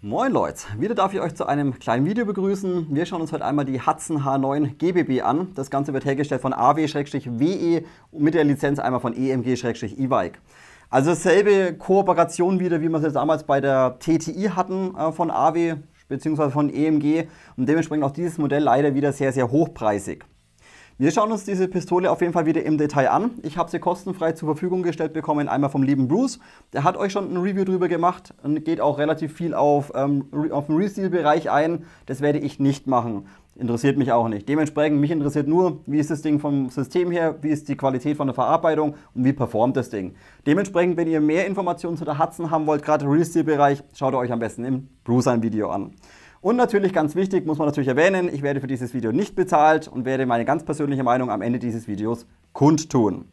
Moin Leute, wieder darf ich euch zu einem kleinen Video begrüßen. Wir schauen uns heute einmal die Hudson H9 GBB an. Das Ganze wird hergestellt von AW-WE mit der Lizenz einmal von EMG-E-Bike. E also dasselbe Kooperation wieder, wie wir es damals bei der TTI hatten äh, von AW bzw. von EMG und dementsprechend auch dieses Modell leider wieder sehr, sehr hochpreisig. Wir schauen uns diese Pistole auf jeden Fall wieder im Detail an. Ich habe sie kostenfrei zur Verfügung gestellt bekommen, einmal vom lieben Bruce. Der hat euch schon ein Review drüber gemacht und geht auch relativ viel auf, ähm, auf den Resale-Bereich ein. Das werde ich nicht machen. Interessiert mich auch nicht. Dementsprechend, mich interessiert nur, wie ist das Ding vom System her, wie ist die Qualität von der Verarbeitung und wie performt das Ding. Dementsprechend, wenn ihr mehr Informationen zu der Hudson haben wollt, gerade im Resale-Bereich, schaut euch am besten im Bruce ein Video an. Und natürlich ganz wichtig, muss man natürlich erwähnen, ich werde für dieses Video nicht bezahlt und werde meine ganz persönliche Meinung am Ende dieses Videos kundtun.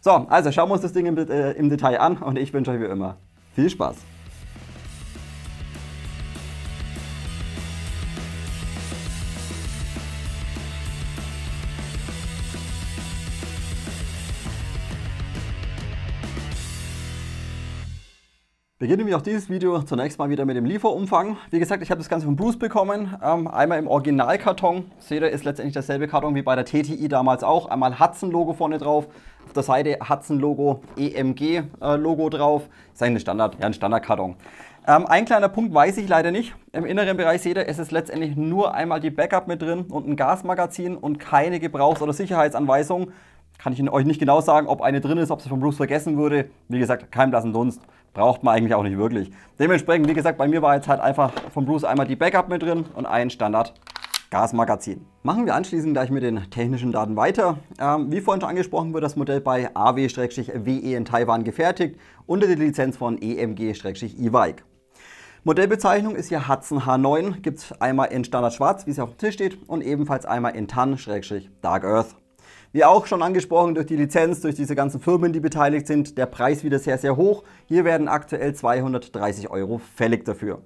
So, also schauen wir uns das Ding im, äh, im Detail an und ich wünsche euch wie immer viel Spaß. beginne wir auch dieses Video zunächst mal wieder mit dem Lieferumfang. Wie gesagt, ich habe das Ganze von Bruce bekommen. Ähm, einmal im Originalkarton. Seht ihr, ist letztendlich dasselbe Karton wie bei der TTI damals auch. Einmal Hudson-Logo vorne drauf. Auf der Seite Hudson-Logo, EMG-Logo äh, drauf. Ist eigentlich ein Standard, ja, ein Standardkarton. Ähm, ein kleiner Punkt weiß ich leider nicht. Im inneren Bereich seht ihr, es ist letztendlich nur einmal die Backup mit drin und ein Gasmagazin und keine Gebrauchs- oder Sicherheitsanweisung. Kann ich euch nicht genau sagen, ob eine drin ist, ob sie von Bruce vergessen würde. Wie gesagt, kein blassen Dunst braucht man eigentlich auch nicht wirklich. Dementsprechend, wie gesagt, bei mir war jetzt halt einfach vom Bruce einmal die Backup mit drin und ein Standard Gasmagazin. Machen wir anschließend gleich mit den technischen Daten weiter. Ähm, wie vorhin schon angesprochen, wird das Modell bei AW-WE in Taiwan gefertigt unter der Lizenz von EMG-E-Bike. Modellbezeichnung ist hier Hudson H9, gibt es einmal in Standard Schwarz, wie es auf dem Tisch steht, und ebenfalls einmal in Tan-Dark Earth. Wie auch schon angesprochen, durch die Lizenz, durch diese ganzen Firmen, die beteiligt sind, der Preis wieder sehr, sehr hoch. Hier werden aktuell 230 Euro fällig dafür.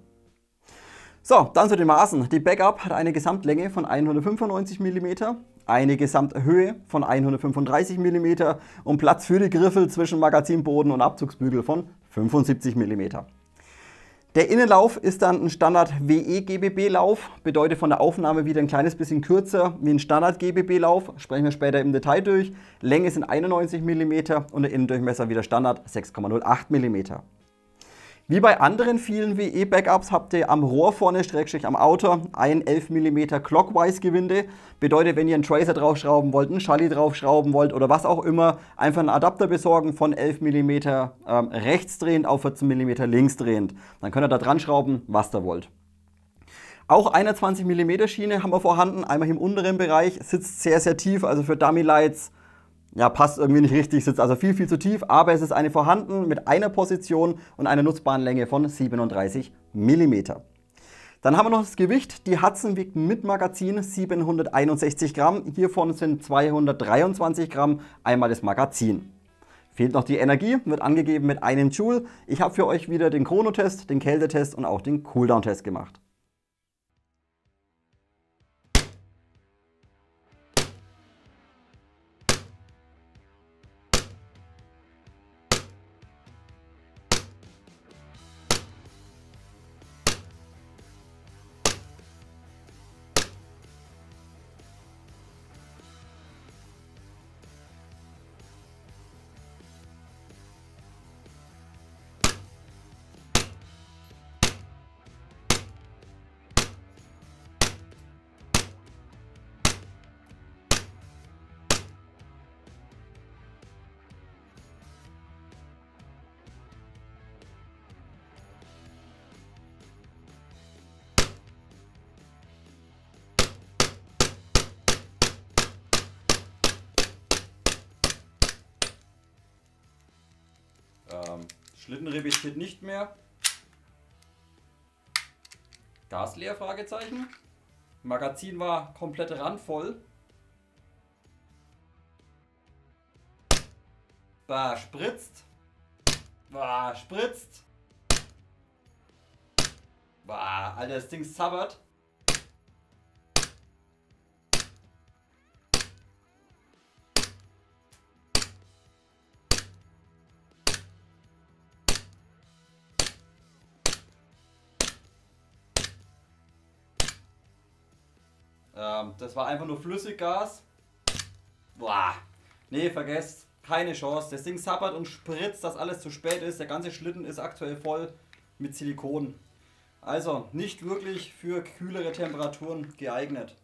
So, dann zu den Maßen. Die Backup hat eine Gesamtlänge von 195 mm, eine Gesamthöhe von 135 mm und Platz für die Griffel zwischen Magazinboden und Abzugsbügel von 75 mm. Der Innenlauf ist dann ein Standard WE-GBB-Lauf, bedeutet von der Aufnahme wieder ein kleines bisschen kürzer wie ein Standard-GBB-Lauf, sprechen wir später im Detail durch. Länge sind 91 mm und der Innendurchmesser wieder Standard 6,08 mm. Wie bei anderen vielen WE-Backups habt ihr am Rohr vorne, Schrägstrich am Auto, ein 11 mm Clockwise-Gewinde. Bedeutet, wenn ihr einen Tracer draufschrauben wollt, einen Schalli draufschrauben wollt oder was auch immer, einfach einen Adapter besorgen von 11 mm ähm, rechts drehend auf 14 mm links drehend. Dann könnt ihr da dran schrauben, was ihr wollt. Auch eine 20 mm Schiene haben wir vorhanden, einmal im unteren Bereich, sitzt sehr, sehr tief, also für Dummy Lights ja, passt irgendwie nicht richtig, sitzt also viel, viel zu tief, aber es ist eine vorhanden mit einer Position und einer nutzbaren Länge von 37 mm. Dann haben wir noch das Gewicht. Die Hudson wiegt mit Magazin 761 Gramm. Hiervon sind 223 Gramm einmal das Magazin. Fehlt noch die Energie, wird angegeben mit einem Joule. Ich habe für euch wieder den Chronotest, den Kältetest und auch den Cooldown-Test gemacht. Schlittenrebiss geht nicht mehr. Gas leer? Fragezeichen. Magazin war komplett randvoll. Bah, spritzt. Bah, spritzt. Bah, Alter, das Ding sabbert. Ähm, das war einfach nur Flüssiggas. Boah. Nee, vergesst. Keine Chance. Das Ding sappert und spritzt, dass alles zu spät ist. Der ganze Schlitten ist aktuell voll mit Silikon. Also nicht wirklich für kühlere Temperaturen geeignet.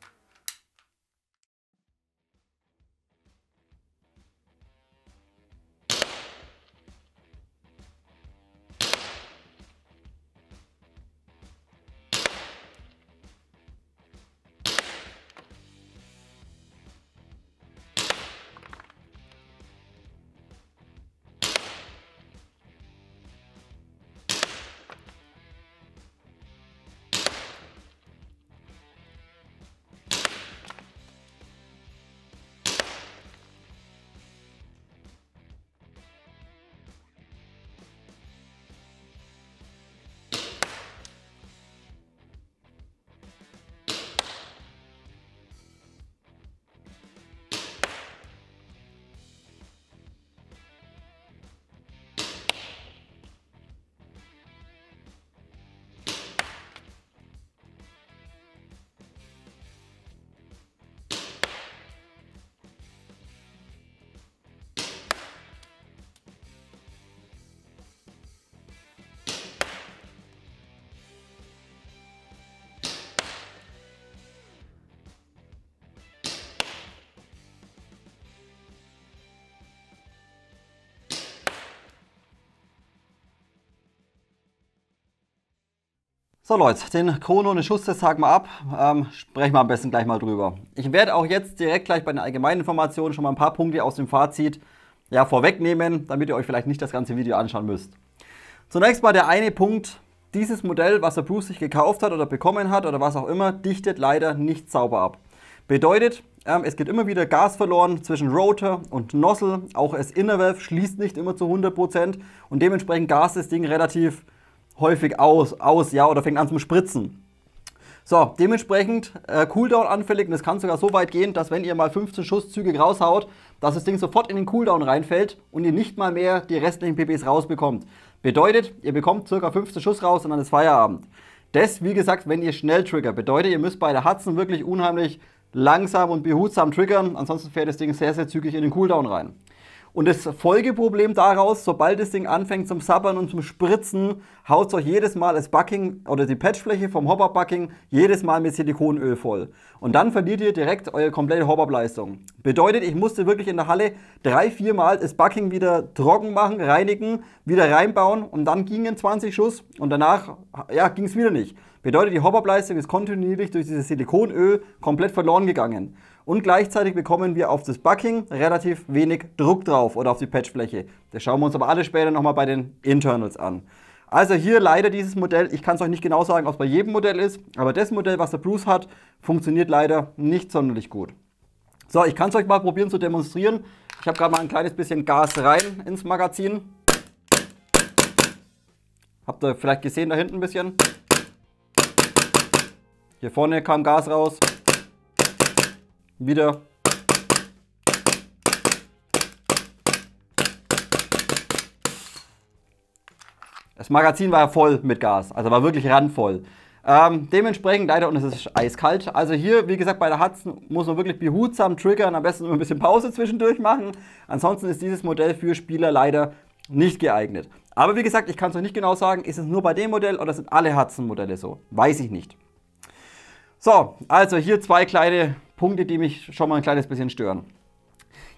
So Leute, den Chrono und den Schusstest haken wir ab, ähm, sprechen wir am besten gleich mal drüber. Ich werde auch jetzt direkt gleich bei den allgemeinen Informationen schon mal ein paar Punkte aus dem Fazit ja, vorwegnehmen, damit ihr euch vielleicht nicht das ganze Video anschauen müsst. Zunächst mal der eine Punkt, dieses Modell, was der Bruce sich gekauft hat oder bekommen hat oder was auch immer, dichtet leider nicht sauber ab. Bedeutet, ähm, es geht immer wieder Gas verloren zwischen Rotor und Nozzle, auch das Innervalve schließt nicht immer zu 100% und dementsprechend gas das Ding relativ häufig aus, aus, ja, oder fängt an zum Spritzen. So, dementsprechend äh, Cooldown anfällig und es kann sogar so weit gehen, dass wenn ihr mal 15 Schuss zügig raushaut, dass das Ding sofort in den Cooldown reinfällt und ihr nicht mal mehr die restlichen PPs rausbekommt. Bedeutet, ihr bekommt ca. 15 Schuss raus und dann ist Feierabend. Das, wie gesagt, wenn ihr schnell triggert. Bedeutet, ihr müsst bei der Hudson wirklich unheimlich langsam und behutsam triggern, ansonsten fährt das Ding sehr, sehr zügig in den Cooldown rein. Und das Folgeproblem daraus, sobald das Ding anfängt zum Sabbern und zum Spritzen, haut es euch jedes Mal das Bucking oder die Patchfläche vom Hopper-Bucking jedes Mal mit Silikonöl voll. Und dann verliert ihr direkt eure komplette Hopper-Leistung. Bedeutet, ich musste wirklich in der Halle drei, vier Mal das Bucking wieder trocken machen, reinigen, wieder reinbauen und dann gingen 20 Schuss und danach ja, ging es wieder nicht. Bedeutet, die Hopper-Leistung ist kontinuierlich durch dieses Silikonöl komplett verloren gegangen und gleichzeitig bekommen wir auf das Bucking relativ wenig Druck drauf oder auf die Patchfläche. Das schauen wir uns aber alle später nochmal bei den Internals an. Also hier leider dieses Modell, ich kann es euch nicht genau sagen, ob es bei jedem Modell ist, aber das Modell, was der Bruce hat, funktioniert leider nicht sonderlich gut. So, ich kann es euch mal probieren zu demonstrieren. Ich habe gerade mal ein kleines bisschen Gas rein ins Magazin. Habt ihr vielleicht gesehen da hinten ein bisschen? Hier vorne kam Gas raus wieder Das Magazin war voll mit Gas, also war wirklich randvoll. Ähm, dementsprechend leider, und es ist eiskalt. Also hier, wie gesagt, bei der Hudson muss man wirklich behutsam triggern, am besten immer ein bisschen Pause zwischendurch machen. Ansonsten ist dieses Modell für Spieler leider nicht geeignet. Aber wie gesagt, ich kann es noch nicht genau sagen, ist es nur bei dem Modell oder sind alle Hudson-Modelle so? Weiß ich nicht. So, also hier zwei kleine Punkte, die mich schon mal ein kleines bisschen stören.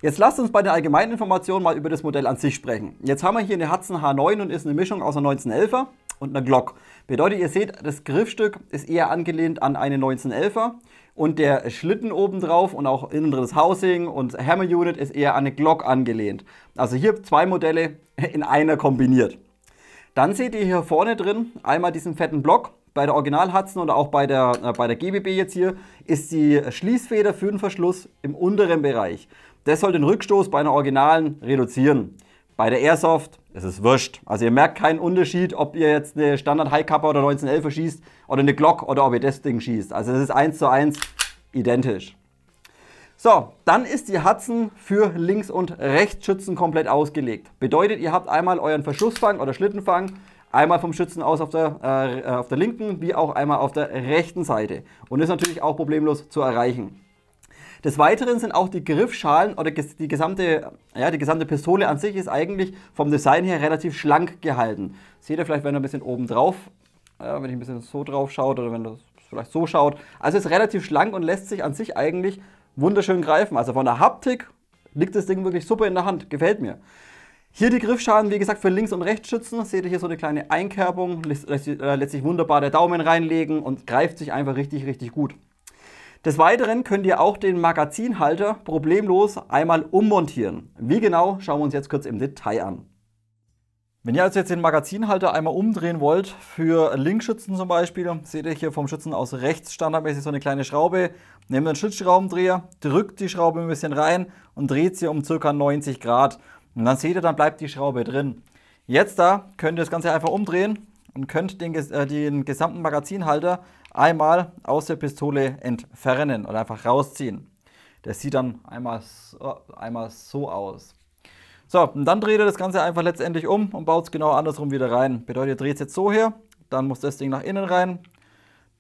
Jetzt lasst uns bei den allgemeinen Informationen mal über das Modell an sich sprechen. Jetzt haben wir hier eine Hudson H9 und ist eine Mischung aus einer 1911er und einer Glock. Bedeutet, ihr seht, das Griffstück ist eher angelehnt an eine 1911er und der Schlitten oben drauf und auch innen drin das Housing und Hammer Unit ist eher an eine Glock angelehnt. Also hier zwei Modelle in einer kombiniert. Dann seht ihr hier vorne drin einmal diesen fetten Block bei der Original Hudson oder auch bei der, äh, bei der GBB jetzt hier, ist die Schließfeder für den Verschluss im unteren Bereich. Das soll den Rückstoß bei einer Originalen reduzieren. Bei der Airsoft ist es wurscht. Also ihr merkt keinen Unterschied, ob ihr jetzt eine Standard High Kappa oder 1911 schießt oder eine Glock oder ob ihr das Ding schießt. Also es ist eins zu eins identisch. So, dann ist die Hudson für Links- und Rechtsschützen komplett ausgelegt. Bedeutet, ihr habt einmal euren Verschlussfang oder Schlittenfang Einmal vom Schützen aus auf der, äh, äh, auf der linken, wie auch einmal auf der rechten Seite. Und ist natürlich auch problemlos zu erreichen. Des Weiteren sind auch die Griffschalen oder die gesamte, ja, die gesamte Pistole an sich ist eigentlich vom Design her relativ schlank gehalten. seht ihr vielleicht, wenn ihr ein bisschen oben drauf, äh, wenn ich ein bisschen so drauf schaut oder wenn ihr vielleicht so schaut. Also ist relativ schlank und lässt sich an sich eigentlich wunderschön greifen. Also von der Haptik liegt das Ding wirklich super in der Hand. Gefällt mir. Hier die Griffschalen, wie gesagt, für Links- und Rechtsschützen. Seht ihr hier so eine kleine Einkerbung. Äh, lässt sich wunderbar der Daumen reinlegen und greift sich einfach richtig, richtig gut. Des Weiteren könnt ihr auch den Magazinhalter problemlos einmal ummontieren. Wie genau, schauen wir uns jetzt kurz im Detail an. Wenn ihr also jetzt den Magazinhalter einmal umdrehen wollt, für Linkschützen zum Beispiel, seht ihr hier vom Schützen aus rechts standardmäßig so eine kleine Schraube, nehmt einen Schlitzschraubendreher, drückt die Schraube ein bisschen rein und dreht sie um ca. 90 Grad. Und dann seht ihr, dann bleibt die Schraube drin. Jetzt da könnt ihr das Ganze einfach umdrehen und könnt den, äh, den gesamten Magazinhalter einmal aus der Pistole entfernen oder einfach rausziehen. Das sieht dann einmal so, einmal so aus. So, und dann dreht ihr das Ganze einfach letztendlich um und baut es genau andersrum wieder rein. Bedeutet, ihr dreht es jetzt so her, dann muss das Ding nach innen rein,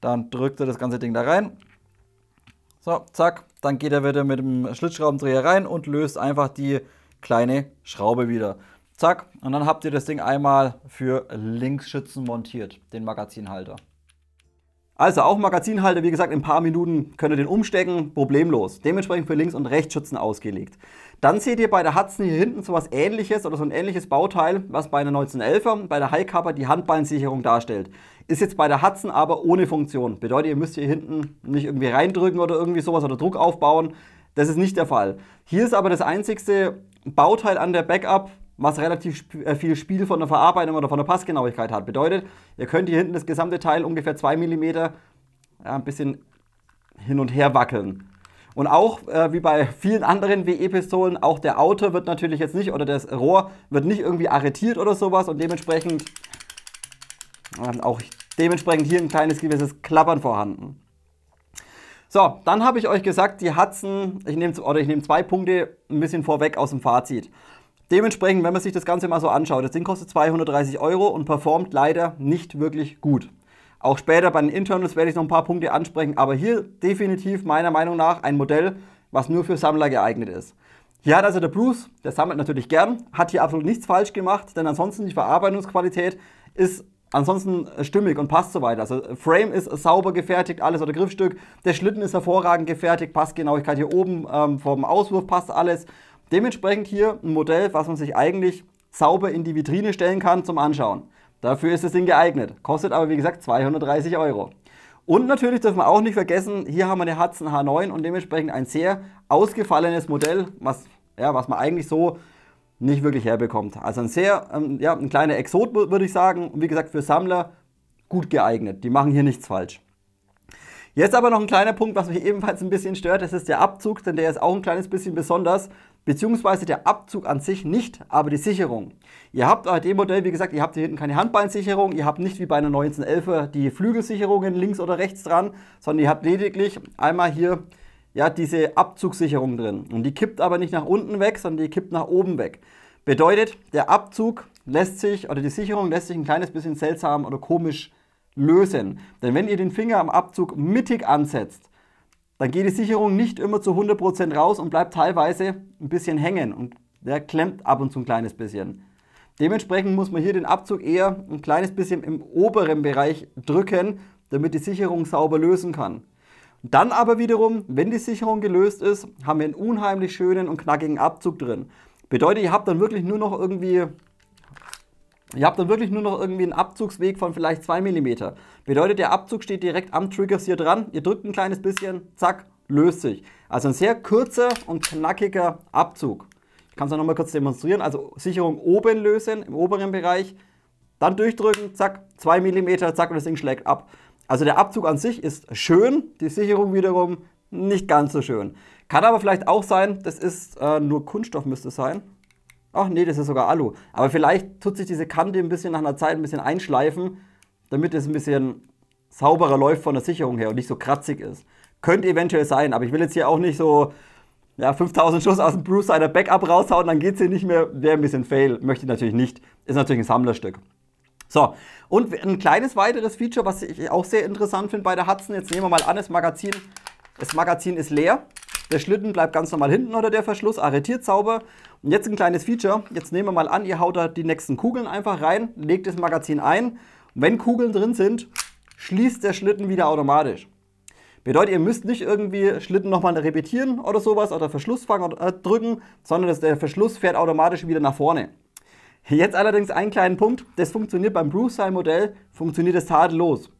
dann drückt ihr das ganze Ding da rein. So, zack, dann geht er wieder mit dem Schlitzschraubendreher rein und löst einfach die kleine Schraube wieder. Zack, und dann habt ihr das Ding einmal für Linksschützen montiert, den Magazinhalter. Also auch Magazinhalter, wie gesagt, in ein paar Minuten könnt ihr den umstecken, problemlos. Dementsprechend für Links- und Rechtsschützen ausgelegt. Dann seht ihr bei der Hudson hier hinten so was ähnliches oder so ein ähnliches Bauteil, was bei einer 1911er, bei der High Cover die Handballensicherung darstellt. Ist jetzt bei der Hudson aber ohne Funktion. Bedeutet, ihr müsst hier hinten nicht irgendwie reindrücken oder irgendwie sowas oder Druck aufbauen. Das ist nicht der Fall. Hier ist aber das einzigste Bauteil halt an der Backup, was relativ äh, viel Spiel von der Verarbeitung oder von der Passgenauigkeit hat. Bedeutet, ihr könnt hier hinten das gesamte Teil ungefähr 2 mm ja, ein bisschen hin und her wackeln. Und auch äh, wie bei vielen anderen WE-Pistolen, auch der Auto wird natürlich jetzt nicht oder das Rohr wird nicht irgendwie arretiert oder sowas und dementsprechend äh, auch dementsprechend hier ein kleines gewisses Klappern vorhanden. So, dann habe ich euch gesagt, die Hudson, ich nehme oder ich nehme zwei Punkte ein bisschen vorweg aus dem Fazit. Dementsprechend, wenn man sich das Ganze mal so anschaut, das Ding kostet 230 Euro und performt leider nicht wirklich gut. Auch später bei den Internals werde ich noch ein paar Punkte ansprechen, aber hier definitiv meiner Meinung nach ein Modell, was nur für Sammler geeignet ist. Hier hat also der Bruce, der sammelt natürlich gern, hat hier absolut nichts falsch gemacht, denn ansonsten die Verarbeitungsqualität ist ansonsten äh, stimmig und passt so weiter. Also äh, Frame ist äh, sauber gefertigt, alles oder Griffstück. Der Schlitten ist hervorragend gefertigt, Passgenauigkeit hier oben ähm, vom Auswurf passt alles. Dementsprechend hier ein Modell, was man sich eigentlich sauber in die Vitrine stellen kann zum Anschauen. Dafür ist das Ding geeignet. Kostet aber wie gesagt 230 Euro. Und natürlich dürfen wir auch nicht vergessen, hier haben wir eine Hudson H9 und dementsprechend ein sehr ausgefallenes Modell, was, ja, was man eigentlich so nicht wirklich herbekommt. Also ein sehr, ähm, ja, ein kleiner Exot, würde ich sagen. Und wie gesagt, für Sammler gut geeignet. Die machen hier nichts falsch. Jetzt aber noch ein kleiner Punkt, was mich ebenfalls ein bisschen stört, das ist der Abzug, denn der ist auch ein kleines bisschen besonders, beziehungsweise der Abzug an sich nicht, aber die Sicherung. Ihr habt bei dem Modell, wie gesagt, ihr habt hier hinten keine Handbeinsicherung, ihr habt nicht wie bei einer 1911er die Flügelsicherungen links oder rechts dran, sondern ihr habt lediglich einmal hier ja, diese Abzugssicherung drin. Und die kippt aber nicht nach unten weg, sondern die kippt nach oben weg. Bedeutet, der Abzug lässt sich oder die Sicherung lässt sich ein kleines bisschen seltsam oder komisch lösen. Denn wenn ihr den Finger am Abzug mittig ansetzt, dann geht die Sicherung nicht immer zu 100% raus und bleibt teilweise ein bisschen hängen und der klemmt ab und zu ein kleines bisschen. Dementsprechend muss man hier den Abzug eher ein kleines bisschen im oberen Bereich drücken, damit die Sicherung sauber lösen kann. Dann aber wiederum, wenn die Sicherung gelöst ist, haben wir einen unheimlich schönen und knackigen Abzug drin. Bedeutet, ihr habt dann wirklich nur noch irgendwie Ihr habt dann wirklich nur noch irgendwie einen Abzugsweg von vielleicht 2 mm. Bedeutet, der Abzug steht direkt am Triggers hier dran. Ihr drückt ein kleines bisschen, zack, löst sich. Also ein sehr kurzer und knackiger Abzug. Ich kann es nochmal kurz demonstrieren. Also Sicherung oben lösen, im oberen Bereich. Dann durchdrücken, zack, 2 mm, zack, und das Ding schlägt ab. Also der Abzug an sich ist schön, die Sicherung wiederum nicht ganz so schön. Kann aber vielleicht auch sein, das ist äh, nur Kunststoff müsste es sein. Ach nee, das ist sogar Alu. Aber vielleicht tut sich diese Kante ein bisschen nach einer Zeit ein bisschen einschleifen, damit es ein bisschen sauberer läuft von der Sicherung her und nicht so kratzig ist. Könnte eventuell sein, aber ich will jetzt hier auch nicht so ja, 5000 Schuss aus dem Bruce seiner Backup raushauen, dann geht es hier nicht mehr. Wäre ein bisschen fail, möchte ich natürlich nicht. Ist natürlich ein Sammlerstück. So, und ein kleines weiteres Feature, was ich auch sehr interessant finde bei der Hudson, jetzt nehmen wir mal an, das Magazin, das Magazin ist leer, der Schlitten bleibt ganz normal hinten oder der Verschluss, arretiert sauber. Und jetzt ein kleines Feature, jetzt nehmen wir mal an, ihr haut da die nächsten Kugeln einfach rein, legt das Magazin ein, wenn Kugeln drin sind, schließt der Schlitten wieder automatisch. Bedeutet, ihr müsst nicht irgendwie Schlitten nochmal repetieren oder sowas oder Verschlussfang äh, drücken, sondern dass der Verschluss fährt automatisch wieder nach vorne. Jetzt allerdings einen kleinen Punkt, das funktioniert beim Bruce-Modell, funktioniert es tadellos.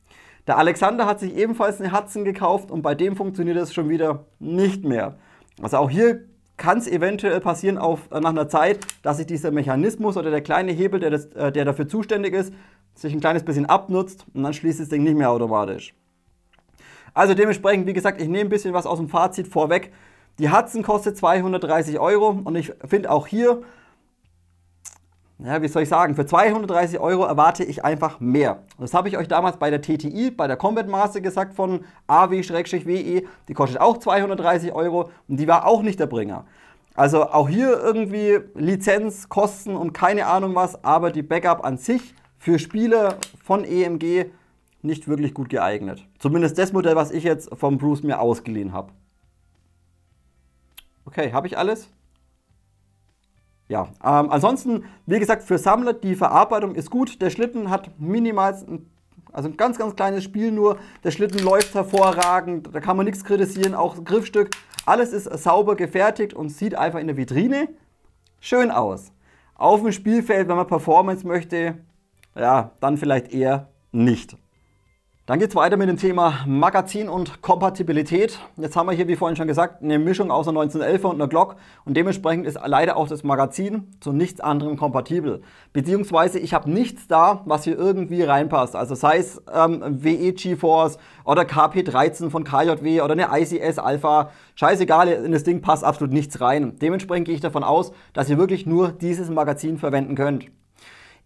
Der Alexander hat sich ebenfalls eine Hudson gekauft und bei dem funktioniert es schon wieder nicht mehr. Also auch hier kann es eventuell passieren auf, äh, nach einer Zeit, dass sich dieser Mechanismus oder der kleine Hebel, der, das, äh, der dafür zuständig ist, sich ein kleines bisschen abnutzt und dann schließt das Ding nicht mehr automatisch. Also dementsprechend, wie gesagt, ich nehme ein bisschen was aus dem Fazit vorweg. Die Hudson kostet 230 Euro und ich finde auch hier, ja, wie soll ich sagen, für 230 Euro erwarte ich einfach mehr. Das habe ich euch damals bei der TTI, bei der Combat Master gesagt von AW-WE. Die kostet auch 230 Euro und die war auch nicht der Bringer. Also auch hier irgendwie Lizenz, Kosten und keine Ahnung was, aber die Backup an sich für Spiele von EMG nicht wirklich gut geeignet. Zumindest das Modell, was ich jetzt vom Bruce mir ausgeliehen habe. Okay, habe ich alles? ja, ähm, ansonsten, wie gesagt, für Sammler, die Verarbeitung ist gut. Der Schlitten hat minimal, also ein ganz, ganz kleines Spiel nur. Der Schlitten läuft hervorragend, da kann man nichts kritisieren, auch Griffstück. Alles ist sauber gefertigt und sieht einfach in der Vitrine schön aus. Auf dem Spielfeld, wenn man Performance möchte, ja, dann vielleicht eher nicht. Dann geht es weiter mit dem Thema Magazin und Kompatibilität. Jetzt haben wir hier, wie vorhin schon gesagt, eine Mischung aus einer 1911er und einer Glock und dementsprechend ist leider auch das Magazin zu nichts anderem kompatibel. Beziehungsweise ich habe nichts da, was hier irgendwie reinpasst. Also sei es ähm, WE GeForce oder KP13 von KJW oder eine ICS Alpha. Scheißegal, in das Ding passt absolut nichts rein. Dementsprechend gehe ich davon aus, dass ihr wirklich nur dieses Magazin verwenden könnt.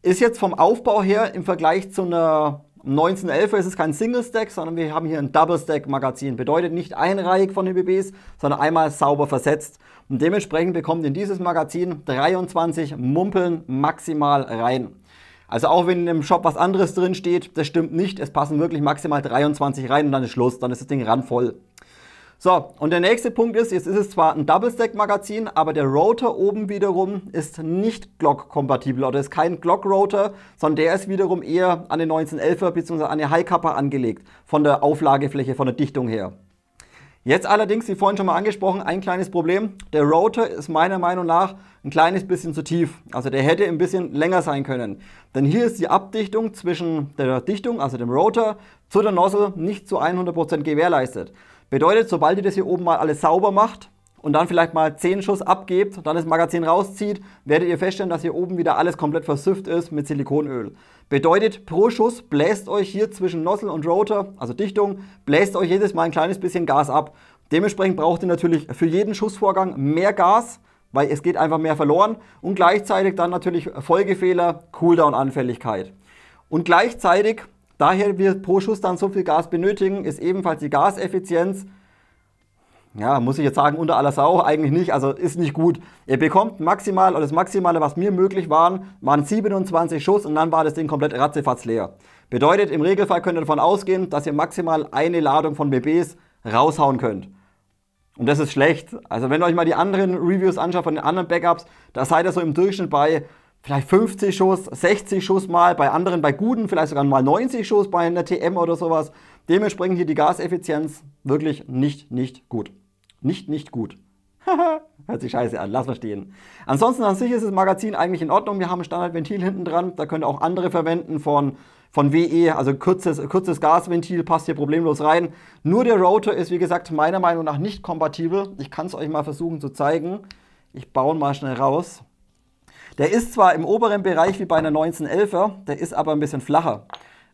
Ist jetzt vom Aufbau her im Vergleich zu einer 1911 ist es kein Single-Stack, sondern wir haben hier ein Double-Stack-Magazin. Bedeutet nicht einreihig von den BBs, sondern einmal sauber versetzt. Und dementsprechend bekommt in dieses Magazin 23 Mumpeln maximal rein. Also auch wenn in dem Shop was anderes drin steht, das stimmt nicht. Es passen wirklich maximal 23 rein und dann ist Schluss, dann ist das Ding randvoll. So, und der nächste Punkt ist, jetzt ist es zwar ein Double-Stack-Magazin, aber der Router oben wiederum ist nicht Glock-kompatibel oder ist kein Glock-Router, sondern der ist wiederum eher an den 1911er bzw. an den High-Kappa angelegt, von der Auflagefläche, von der Dichtung her. Jetzt allerdings, wie vorhin schon mal angesprochen, ein kleines Problem. Der Router ist meiner Meinung nach ein kleines bisschen zu tief. Also der hätte ein bisschen länger sein können. Denn hier ist die Abdichtung zwischen der Dichtung, also dem Router, zu der Nozzle nicht zu 100% gewährleistet. Bedeutet, sobald ihr das hier oben mal alles sauber macht und dann vielleicht mal 10 Schuss abgebt, und dann das Magazin rauszieht, werdet ihr feststellen, dass hier oben wieder alles komplett versifft ist mit Silikonöl. Bedeutet, pro Schuss bläst euch hier zwischen Nozzle und Rotor, also Dichtung, bläst euch jedes Mal ein kleines bisschen Gas ab. Dementsprechend braucht ihr natürlich für jeden Schussvorgang mehr Gas, weil es geht einfach mehr verloren und gleichzeitig dann natürlich Folgefehler, Cooldown-Anfälligkeit. Und gleichzeitig Daher wir pro Schuss dann so viel Gas benötigen, ist ebenfalls die Gaseffizienz, ja, muss ich jetzt sagen, unter aller Sau eigentlich nicht, also ist nicht gut. Ihr bekommt maximal, oder das Maximale, was mir möglich waren, waren 27 Schuss und dann war das Ding komplett ratzefatz leer. Bedeutet, im Regelfall könnt ihr davon ausgehen, dass ihr maximal eine Ladung von BBs raushauen könnt. Und das ist schlecht. Also wenn ihr euch mal die anderen Reviews anschaut von den anderen Backups, da seid ihr so im Durchschnitt bei vielleicht 50 Schuss, 60 Schuss mal, bei anderen, bei guten vielleicht sogar mal 90 Schuss bei einer TM oder sowas. Dementsprechend hier die Gaseffizienz wirklich nicht, nicht gut. Nicht, nicht gut. Hört sich scheiße an, lass mal stehen. Ansonsten an sich ist das Magazin eigentlich in Ordnung. Wir haben ein Standardventil hinten dran. Da könnt ihr auch andere verwenden von, von WE, also kurzes, kurzes Gasventil, passt hier problemlos rein. Nur der Rotor ist, wie gesagt, meiner Meinung nach nicht kompatibel. Ich kann es euch mal versuchen zu zeigen. Ich baue ihn mal schnell raus. Der ist zwar im oberen Bereich wie bei einer 1911er, der ist aber ein bisschen flacher.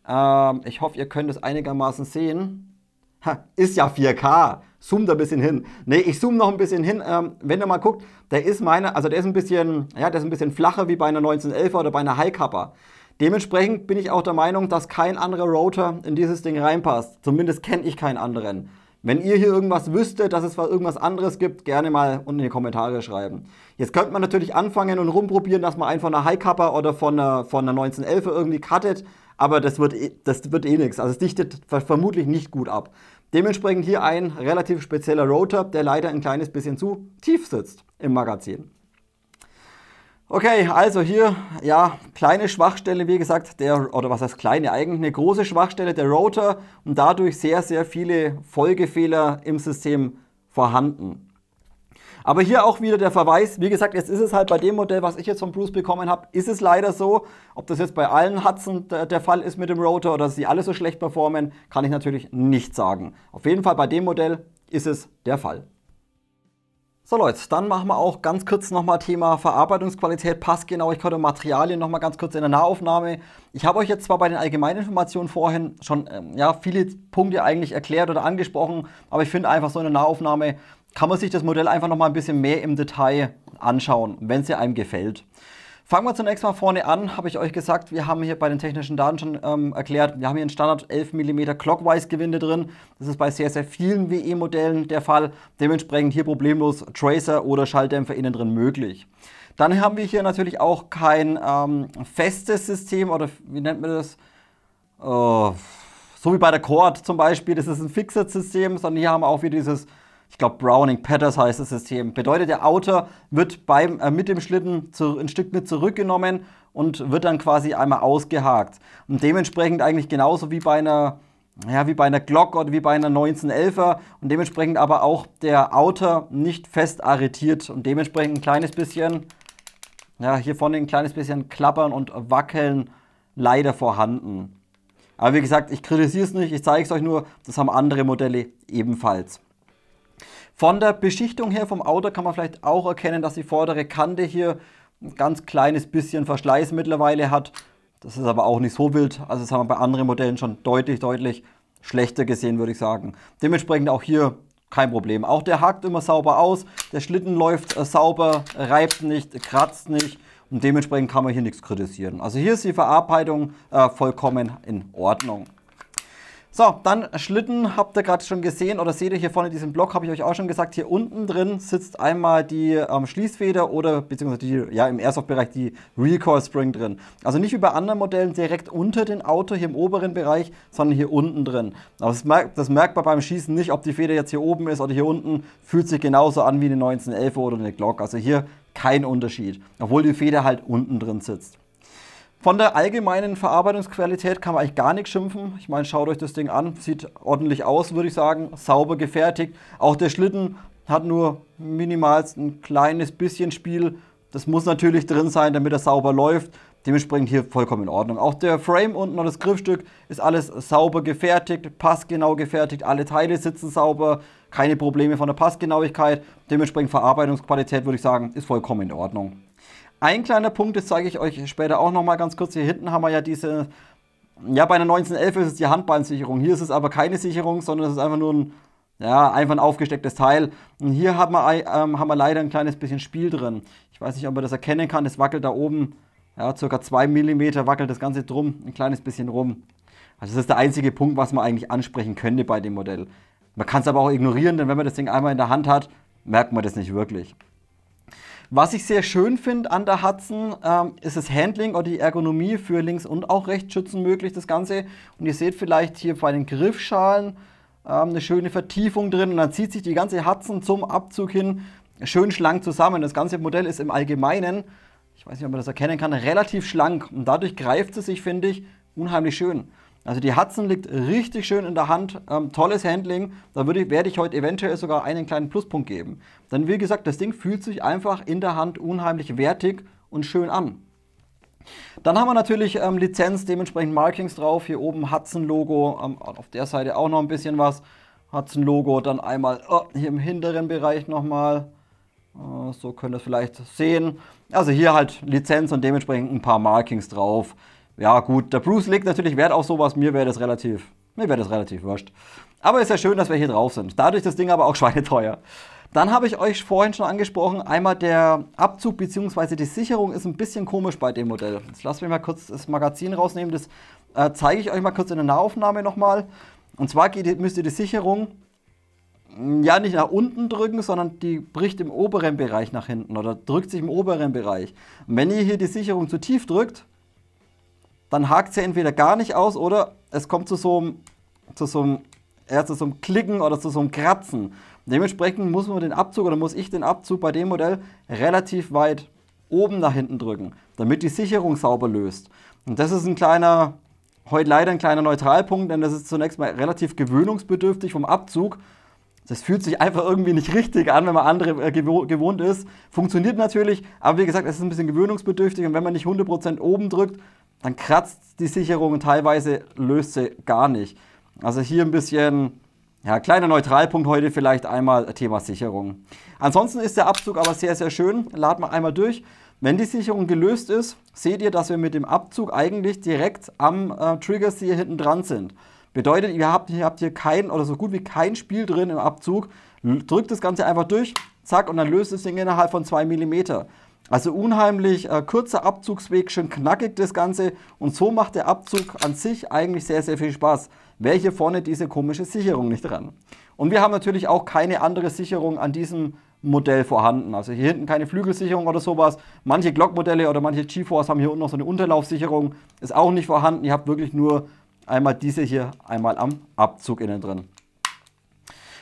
Ähm, ich hoffe, ihr könnt es einigermaßen sehen. Ha, ist ja 4K. Zoom da ein bisschen hin. Ne, ich zoome noch ein bisschen hin. Ähm, wenn ihr mal guckt, der ist meine, also der ist ein bisschen, ja, der ist ein bisschen flacher wie bei einer 1911er oder bei einer High Cupper. Dementsprechend bin ich auch der Meinung, dass kein anderer Router in dieses Ding reinpasst. Zumindest kenne ich keinen anderen. Wenn ihr hier irgendwas wüsstet, dass es irgendwas anderes gibt, gerne mal unten in die Kommentare schreiben. Jetzt könnte man natürlich anfangen und rumprobieren, dass man einen von einer High-Kappa oder von einer, von einer 1911 irgendwie cuttet, aber das wird, eh, das wird eh nichts. Also es dichtet vermutlich nicht gut ab. Dementsprechend hier ein relativ spezieller Rotor, der leider ein kleines bisschen zu tief sitzt im Magazin. Okay, also hier, ja, kleine Schwachstelle, wie gesagt, der, oder was heißt kleine, eigentlich eine große Schwachstelle, der Router und dadurch sehr, sehr viele Folgefehler im System vorhanden. Aber hier auch wieder der Verweis, wie gesagt, jetzt ist es halt bei dem Modell, was ich jetzt von Bruce bekommen habe, ist es leider so. Ob das jetzt bei allen Hudson der Fall ist mit dem Router oder dass sie alle so schlecht performen, kann ich natürlich nicht sagen. Auf jeden Fall bei dem Modell ist es der Fall. So Leute, dann machen wir auch ganz kurz nochmal Thema Verarbeitungsqualität, Passgenauigkeit und Materialien nochmal ganz kurz in der Nahaufnahme. Ich habe euch jetzt zwar bei den Allgemeininformationen vorhin schon ähm, ja, viele Punkte eigentlich erklärt oder angesprochen, aber ich finde einfach so in der Nahaufnahme kann man sich das Modell einfach nochmal ein bisschen mehr im Detail anschauen, wenn es einem gefällt. Fangen wir zunächst mal vorne an, habe ich euch gesagt, wir haben hier bei den technischen Daten schon ähm, erklärt, wir haben hier ein Standard 11 mm Clockwise Gewinde drin. Das ist bei sehr, sehr vielen WE-Modellen der Fall. Dementsprechend hier problemlos Tracer oder Schalldämpfer innen drin möglich. Dann haben wir hier natürlich auch kein ähm, festes System oder wie nennt man das? Oh, so wie bei der Cord zum Beispiel, das ist ein Fixed-System, sondern hier haben wir auch wieder dieses ich glaube Browning Patters heißt das System, bedeutet der Outer wird beim, äh, mit dem Schlitten zu, ein Stück mit zurückgenommen und wird dann quasi einmal ausgehakt. Und dementsprechend eigentlich genauso wie bei einer ja, wie bei einer Glock oder wie bei einer 1911er und dementsprechend aber auch der Outer nicht fest arretiert und dementsprechend ein kleines bisschen, ja, hier vorne ein kleines bisschen klappern und wackeln leider vorhanden. Aber wie gesagt, ich kritisiere es nicht, ich zeige es euch nur, das haben andere Modelle ebenfalls. Von der Beschichtung her vom Auto kann man vielleicht auch erkennen, dass die vordere Kante hier ein ganz kleines bisschen Verschleiß mittlerweile hat. Das ist aber auch nicht so wild. Also das haben wir bei anderen Modellen schon deutlich, deutlich schlechter gesehen, würde ich sagen. Dementsprechend auch hier kein Problem. Auch der hakt immer sauber aus. Der Schlitten läuft äh, sauber, reibt nicht, kratzt nicht. Und dementsprechend kann man hier nichts kritisieren. Also hier ist die Verarbeitung äh, vollkommen in Ordnung. So, dann Schlitten habt ihr gerade schon gesehen oder seht ihr hier vorne diesen Block, habe ich euch auch schon gesagt. Hier unten drin sitzt einmal die ähm, Schließfeder oder beziehungsweise die, ja, im Airsoft-Bereich die Recoil Spring drin. Also nicht wie bei anderen Modellen direkt unter dem Auto hier im oberen Bereich, sondern hier unten drin. Aber das merkt, das merkt man beim Schießen nicht, ob die Feder jetzt hier oben ist oder hier unten. Fühlt sich genauso an wie eine 1911 oder eine Glock. Also hier kein Unterschied, obwohl die Feder halt unten drin sitzt. Von der allgemeinen Verarbeitungsqualität kann man eigentlich gar nichts schimpfen. Ich meine, schaut euch das Ding an, sieht ordentlich aus, würde ich sagen, sauber gefertigt. Auch der Schlitten hat nur minimal ein kleines bisschen Spiel. Das muss natürlich drin sein, damit er sauber läuft. Dementsprechend hier vollkommen in Ordnung. Auch der Frame unten und das Griffstück ist alles sauber gefertigt, passgenau gefertigt, alle Teile sitzen sauber, keine Probleme von der Passgenauigkeit. Dementsprechend Verarbeitungsqualität würde ich sagen, ist vollkommen in Ordnung. Ein kleiner Punkt, das zeige ich euch später auch nochmal ganz kurz. Hier hinten haben wir ja diese, ja, bei einer 1911 ist es die Handballensicherung. Hier ist es aber keine Sicherung, sondern es ist einfach nur ein, ja, einfach ein aufgestecktes Teil. Und hier haben wir, ähm, haben wir leider ein kleines bisschen Spiel drin. Ich weiß nicht, ob man das erkennen kann. Es wackelt da oben, ja, circa 2 mm wackelt das Ganze drum, ein kleines bisschen rum. Also das ist der einzige Punkt, was man eigentlich ansprechen könnte bei dem Modell. Man kann es aber auch ignorieren, denn wenn man das Ding einmal in der Hand hat, merkt man das nicht wirklich. Was ich sehr schön finde an der Hudson, ähm, ist das Handling oder die Ergonomie für links und auch rechts schützen möglich, das Ganze. Und ihr seht vielleicht hier bei den Griffschalen ähm, eine schöne Vertiefung drin und dann zieht sich die ganze Hudson zum Abzug hin schön schlank zusammen. Das ganze Modell ist im Allgemeinen, ich weiß nicht, ob man das erkennen kann, relativ schlank und dadurch greift sie sich, finde ich, unheimlich schön. Also die Hudson liegt richtig schön in der Hand, ähm, tolles Handling, da würde ich, werde ich heute eventuell sogar einen kleinen Pluspunkt geben. Denn wie gesagt, das Ding fühlt sich einfach in der Hand unheimlich wertig und schön an. Dann haben wir natürlich ähm, Lizenz, dementsprechend Markings drauf, hier oben Hudson-Logo, ähm, auf der Seite auch noch ein bisschen was. Hudson-Logo, dann einmal oh, hier im hinteren Bereich nochmal, äh, so könnt ihr es vielleicht sehen. Also hier halt Lizenz und dementsprechend ein paar Markings drauf. Ja, gut, der Bruce legt natürlich Wert auf sowas, mir wäre das relativ. Mir wäre das relativ wurscht. Aber ist ja schön, dass wir hier drauf sind. Dadurch das Ding aber auch schweineteuer. Dann habe ich euch vorhin schon angesprochen, einmal der Abzug bzw. die Sicherung ist ein bisschen komisch bei dem Modell. Jetzt lasst mich mal kurz das Magazin rausnehmen, das äh, zeige ich euch mal kurz in der Nahaufnahme nochmal. Und zwar geht, müsst ihr die Sicherung hm, ja nicht nach unten drücken, sondern die bricht im oberen Bereich nach hinten oder drückt sich im oberen Bereich. Und wenn ihr hier die Sicherung zu tief drückt, dann hakt sie entweder gar nicht aus oder es kommt zu so einem, zu so einem, ja, zu so einem Klicken oder zu so einem Kratzen. Dementsprechend muss man den Abzug oder muss ich den Abzug bei dem Modell relativ weit oben nach hinten drücken, damit die Sicherung sauber löst. Und das ist ein kleiner, heute leider ein kleiner Neutralpunkt, denn das ist zunächst mal relativ gewöhnungsbedürftig vom Abzug. Das fühlt sich einfach irgendwie nicht richtig an, wenn man andere äh, gewohnt ist. Funktioniert natürlich, aber wie gesagt, es ist ein bisschen gewöhnungsbedürftig und wenn man nicht 100% oben drückt, dann kratzt die Sicherung teilweise löst sie gar nicht. Also hier ein bisschen, ja, kleiner Neutralpunkt heute vielleicht einmal Thema Sicherung. Ansonsten ist der Abzug aber sehr, sehr schön. Lad mal einmal durch. Wenn die Sicherung gelöst ist, seht ihr, dass wir mit dem Abzug eigentlich direkt am äh, trigger hier hinten dran sind. Bedeutet, ihr habt, ihr habt hier kein oder so gut wie kein Spiel drin im Abzug. Drückt das Ganze einfach durch, zack, und dann löst es Ding innerhalb von 2 mm. Also unheimlich äh, kurzer Abzugsweg, schön knackig das Ganze und so macht der Abzug an sich eigentlich sehr, sehr viel Spaß. Wäre hier vorne diese komische Sicherung nicht dran. Und wir haben natürlich auch keine andere Sicherung an diesem Modell vorhanden. Also hier hinten keine Flügelsicherung oder sowas. Manche Glockmodelle oder manche GeForce haben hier unten noch so eine Unterlaufsicherung. Ist auch nicht vorhanden. Ihr habt wirklich nur einmal diese hier, einmal am Abzug innen drin.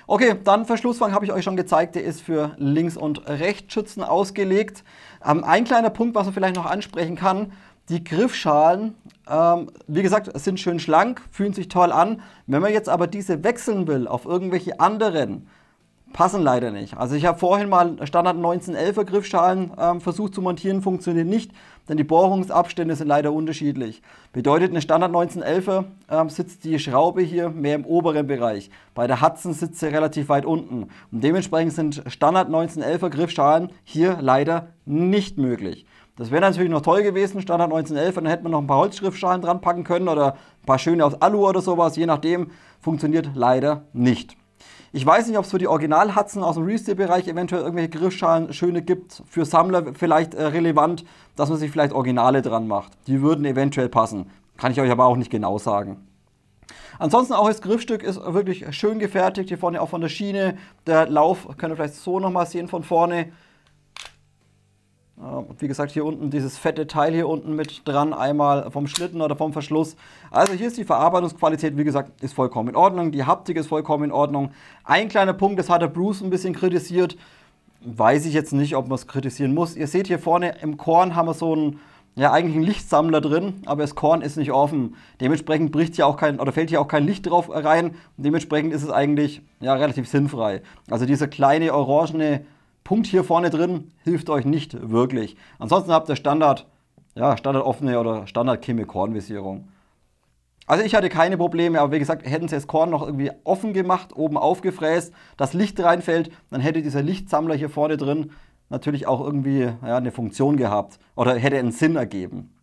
Okay, dann Verschlussfang habe ich euch schon gezeigt. Der ist für Links- und Rechtsschützen ausgelegt. Ähm, ein kleiner Punkt, was man vielleicht noch ansprechen kann, die Griffschalen, ähm, wie gesagt, sind schön schlank, fühlen sich toll an. Wenn man jetzt aber diese wechseln will auf irgendwelche anderen, passen leider nicht. Also ich habe vorhin mal Standard 1911er Griffschalen ähm, versucht zu montieren, funktioniert nicht, denn die Bohrungsabstände sind leider unterschiedlich. Bedeutet, eine Standard 1911er ähm, sitzt die Schraube hier mehr im oberen Bereich. Bei der Hudson sitzt sie relativ weit unten. Und dementsprechend sind Standard 1911er Griffschalen hier leider nicht möglich. Das wäre natürlich noch toll gewesen, Standard 1911, dann hätten wir noch ein paar Holzschriftschalen dran packen können oder ein paar schöne aus Alu oder sowas, je nachdem, funktioniert leider nicht. Ich weiß nicht, ob es für die Originalhatzen aus dem Resale-Bereich eventuell irgendwelche Griffschalen schöne gibt. Für Sammler vielleicht äh, relevant, dass man sich vielleicht Originale dran macht. Die würden eventuell passen. Kann ich euch aber auch nicht genau sagen. Ansonsten auch das Griffstück ist wirklich schön gefertigt, hier vorne auch von der Schiene. Der Lauf könnt ihr vielleicht so nochmal sehen von vorne. Ähm, und wie gesagt, hier unten dieses fette Teil hier unten mit dran, einmal vom Schlitten oder vom Verschluss. Also hier ist die Verarbeitungsqualität, wie gesagt, ist vollkommen in Ordnung. Die Haptik ist vollkommen in Ordnung. Ein kleiner Punkt, das hatte Bruce ein bisschen kritisiert. Weiß ich jetzt nicht, ob man es kritisieren muss. Ihr seht hier vorne im Korn haben wir so einen, ja eigentlich einen Lichtsammler drin, aber das Korn ist nicht offen. Dementsprechend bricht hier auch kein, oder fällt hier auch kein Licht drauf rein. dementsprechend ist es eigentlich, ja, relativ sinnfrei. Also dieser kleine orangene Punkt hier vorne drin hilft euch nicht wirklich. Ansonsten habt ihr Standard, ja, Standard offene oder Standard Kornvisierung. Also ich hatte keine Probleme, aber wie gesagt, hätten sie das Korn noch irgendwie offen gemacht, oben aufgefräst, das Licht reinfällt, dann hätte dieser Lichtsammler hier vorne drin natürlich auch irgendwie ja, eine Funktion gehabt oder hätte einen Sinn ergeben.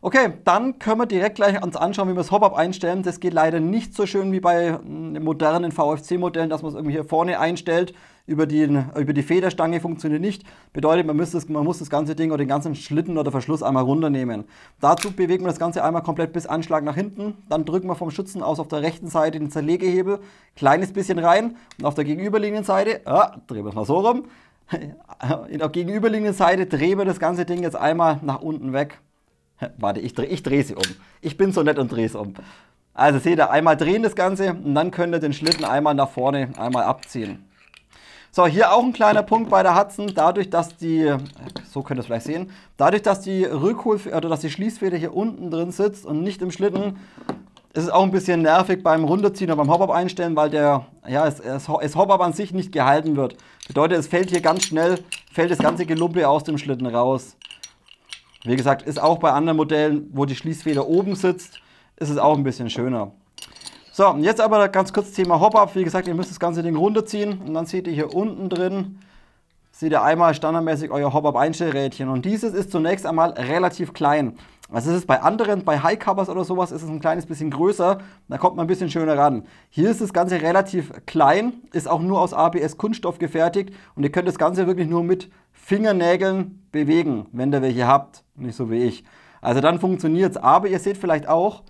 Okay, dann können wir direkt gleich uns anschauen, wie wir das Hop-Up einstellen. Das geht leider nicht so schön wie bei hm, modernen VFC-Modellen, dass man es irgendwie hier vorne einstellt, über die, über die Federstange funktioniert nicht. Bedeutet, man, das, man muss das ganze Ding oder den ganzen Schlitten oder Verschluss einmal runternehmen. Dazu bewegen wir das Ganze einmal komplett bis Anschlag nach hinten. Dann drücken wir vom Schützen aus auf der rechten Seite den Zerlegehebel, kleines bisschen rein. Und auf der gegenüberliegenden Seite, ah, drehen wir es mal so rum, auf gegenüberliegenden Seite drehen wir das ganze Ding jetzt einmal nach unten weg. Warte, ich drehe ich dreh sie um. Ich bin so nett und drehe es um. Also seht ihr, einmal drehen das Ganze und dann könnt ihr den Schlitten einmal nach vorne, einmal abziehen. So, hier auch ein kleiner Punkt bei der Hudson. Dadurch, dass die, so könnt ihr es vielleicht sehen, dadurch, dass die Rückhol oder dass die Schließfeder hier unten drin sitzt und nicht im Schlitten, ist es auch ein bisschen nervig beim Runterziehen oder beim Hop-Up einstellen, weil der, ja, es, es, es Hop-Up an sich nicht gehalten wird. Bedeutet, es fällt hier ganz schnell, fällt das ganze Gelumpe aus dem Schlitten raus. Wie gesagt, ist auch bei anderen Modellen, wo die Schließfeder oben sitzt, ist es auch ein bisschen schöner. So, und jetzt aber ganz kurz Thema Hop-Up. Wie gesagt, ihr müsst das ganze Ding runterziehen und dann seht ihr hier unten drin, seht ihr einmal standardmäßig euer Hop-Up-Einstellrädchen. Und dieses ist zunächst einmal relativ klein. Was also ist es bei anderen, bei High-Covers oder sowas, ist es ein kleines bisschen größer, da kommt man ein bisschen schöner ran. Hier ist das Ganze relativ klein, ist auch nur aus ABS-Kunststoff gefertigt und ihr könnt das Ganze wirklich nur mit Fingernägeln bewegen, wenn ihr welche habt, nicht so wie ich. Also dann funktioniert es. Aber ihr seht vielleicht auch,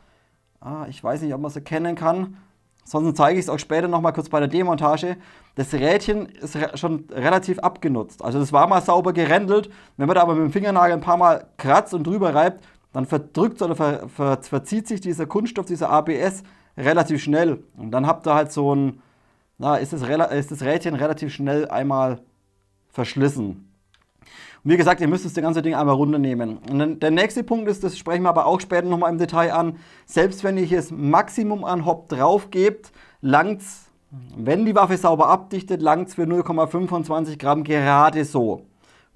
Ah, ich weiß nicht, ob man es erkennen kann. Sonst zeige ich es auch später nochmal kurz bei der Demontage. Das Rädchen ist re schon relativ abgenutzt. Also das war mal sauber gerändelt. Wenn man da aber mit dem Fingernagel ein paar Mal kratzt und drüber reibt, dann verdrückt oder ver ver verzieht sich dieser Kunststoff, dieser ABS, relativ schnell. Und dann habt ihr halt so ein, na, ist das, ist das Rädchen relativ schnell einmal verschlissen. Und wie gesagt, ihr müsst das ganze Ding einmal runternehmen. Und dann der nächste Punkt ist, das sprechen wir aber auch später nochmal im Detail an, selbst wenn ihr das Maximum an Hop drauf gebt, es, wenn die Waffe sauber abdichtet, langt es für 0,25 Gramm gerade so.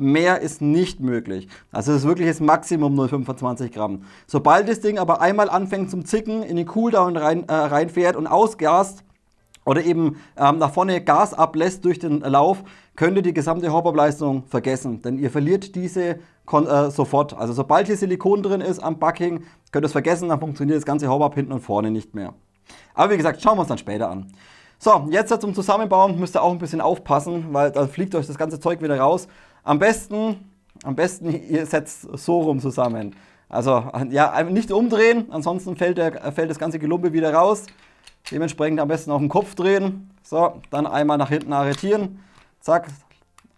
Mehr ist nicht möglich. Also das ist wirklich das Maximum 0,25 Gramm. Sobald das Ding aber einmal anfängt zum Zicken, in den Cooldown rein, äh, reinfährt und ausgast, oder eben ähm, nach vorne Gas ablässt durch den Lauf, könnt ihr die gesamte Hop-Up-Leistung vergessen, denn ihr verliert diese äh, sofort. Also sobald hier Silikon drin ist am Bucking, könnt ihr es vergessen, dann funktioniert das ganze Hop-Up hinten und vorne nicht mehr. Aber wie gesagt, schauen wir uns dann später an. So, jetzt zum Zusammenbauen müsst ihr auch ein bisschen aufpassen, weil dann fliegt euch das ganze Zeug wieder raus. Am besten, am besten ihr setzt so rum zusammen. Also ja, nicht umdrehen, ansonsten fällt, der, fällt das ganze Gelumpe wieder raus. Dementsprechend am besten auf den Kopf drehen. So, dann einmal nach hinten arretieren. Zack,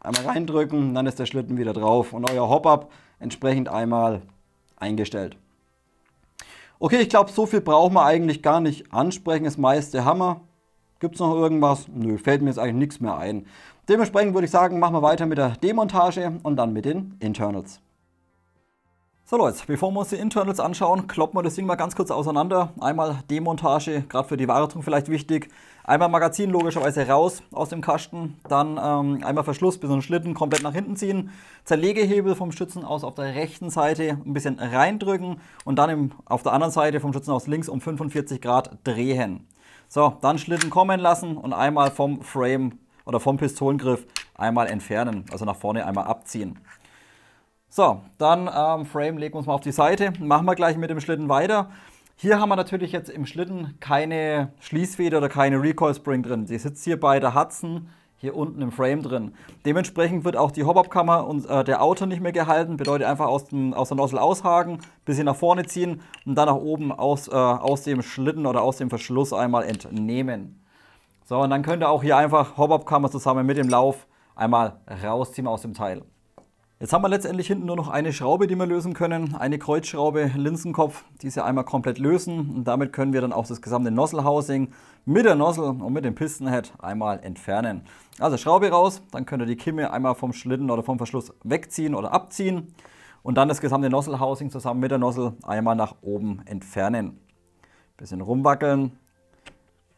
einmal reindrücken, dann ist der Schlitten wieder drauf und euer Hop-Up entsprechend einmal eingestellt. Okay, ich glaube, so viel brauchen wir eigentlich gar nicht ansprechen. Das meiste der Hammer. Gibt es noch irgendwas? Nö, fällt mir jetzt eigentlich nichts mehr ein. Dementsprechend würde ich sagen, machen wir weiter mit der Demontage und dann mit den Internals. So Leute, bevor wir uns die Internals anschauen, kloppen wir das Ding mal ganz kurz auseinander. Einmal Demontage, gerade für die Wartung vielleicht wichtig. Einmal Magazin logischerweise raus aus dem Kasten. Dann ähm, einmal Verschluss bis zum Schlitten komplett nach hinten ziehen. Zerlegehebel vom Schützen aus auf der rechten Seite ein bisschen reindrücken. Und dann im, auf der anderen Seite vom Schützen aus links um 45 Grad drehen. So, dann Schlitten kommen lassen und einmal vom Frame oder vom Pistolengriff einmal entfernen. Also nach vorne einmal abziehen. So, dann ähm, Frame legen wir uns mal auf die Seite. Machen wir gleich mit dem Schlitten weiter. Hier haben wir natürlich jetzt im Schlitten keine Schließfeder oder keine Recoil Spring drin. Die sitzt hier bei der Hudson hier unten im Frame drin. Dementsprechend wird auch die Hop-Up-Kammer und äh, der Auto nicht mehr gehalten. Bedeutet einfach aus, dem, aus der Nozzle aushaken, bisschen nach vorne ziehen und dann nach oben aus, äh, aus dem Schlitten oder aus dem Verschluss einmal entnehmen. So, und dann könnt ihr auch hier einfach Hop-Up-Kammer zusammen mit dem Lauf einmal rausziehen aus dem Teil. Jetzt haben wir letztendlich hinten nur noch eine Schraube, die wir lösen können, eine Kreuzschraube, Linsenkopf, diese einmal komplett lösen und damit können wir dann auch das gesamte Nozzle-Housing mit der Nozzle und mit dem Pistonhead einmal entfernen. Also Schraube raus, dann könnt ihr die Kimme einmal vom Schlitten oder vom Verschluss wegziehen oder abziehen und dann das gesamte Nozzle-Housing zusammen mit der Nozzle einmal nach oben entfernen. Bisschen rumwackeln,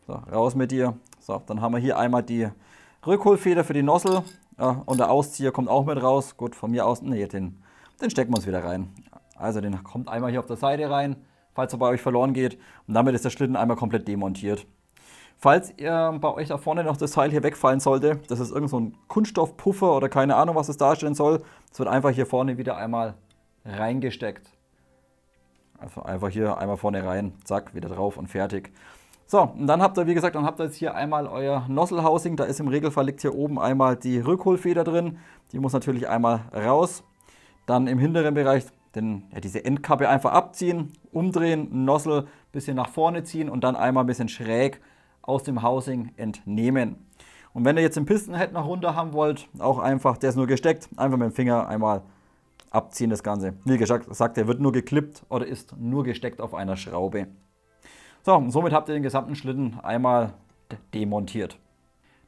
so, raus mit dir. So, dann haben wir hier einmal die Rückholfeder für die Nozzle, ja, und der Auszieher kommt auch mit raus. Gut, von mir aus, nee, den, den stecken wir uns wieder rein. Also den kommt einmal hier auf der Seite rein, falls er bei euch verloren geht. Und damit ist der Schlitten einmal komplett demontiert. Falls ihr bei euch da vorne noch das Teil hier wegfallen sollte, das ist irgend so ein Kunststoffpuffer oder keine Ahnung, was es darstellen soll, es wird einfach hier vorne wieder einmal reingesteckt. Also einfach hier einmal vorne rein, zack, wieder drauf und fertig. So, und dann habt ihr, wie gesagt, dann habt ihr jetzt hier einmal euer Nozzle-Housing. Da ist im Regelfall liegt hier oben einmal die Rückholfeder drin. Die muss natürlich einmal raus. Dann im hinteren Bereich den, ja, diese Endkappe einfach abziehen, umdrehen, Nozzle ein bisschen nach vorne ziehen und dann einmal ein bisschen schräg aus dem Housing entnehmen. Und wenn ihr jetzt den Pistenhead noch runter haben wollt, auch einfach, der ist nur gesteckt, einfach mit dem Finger einmal abziehen das Ganze. Wie gesagt, sagt, der wird nur geklippt oder ist nur gesteckt auf einer Schraube. So, und somit habt ihr den gesamten Schlitten einmal demontiert.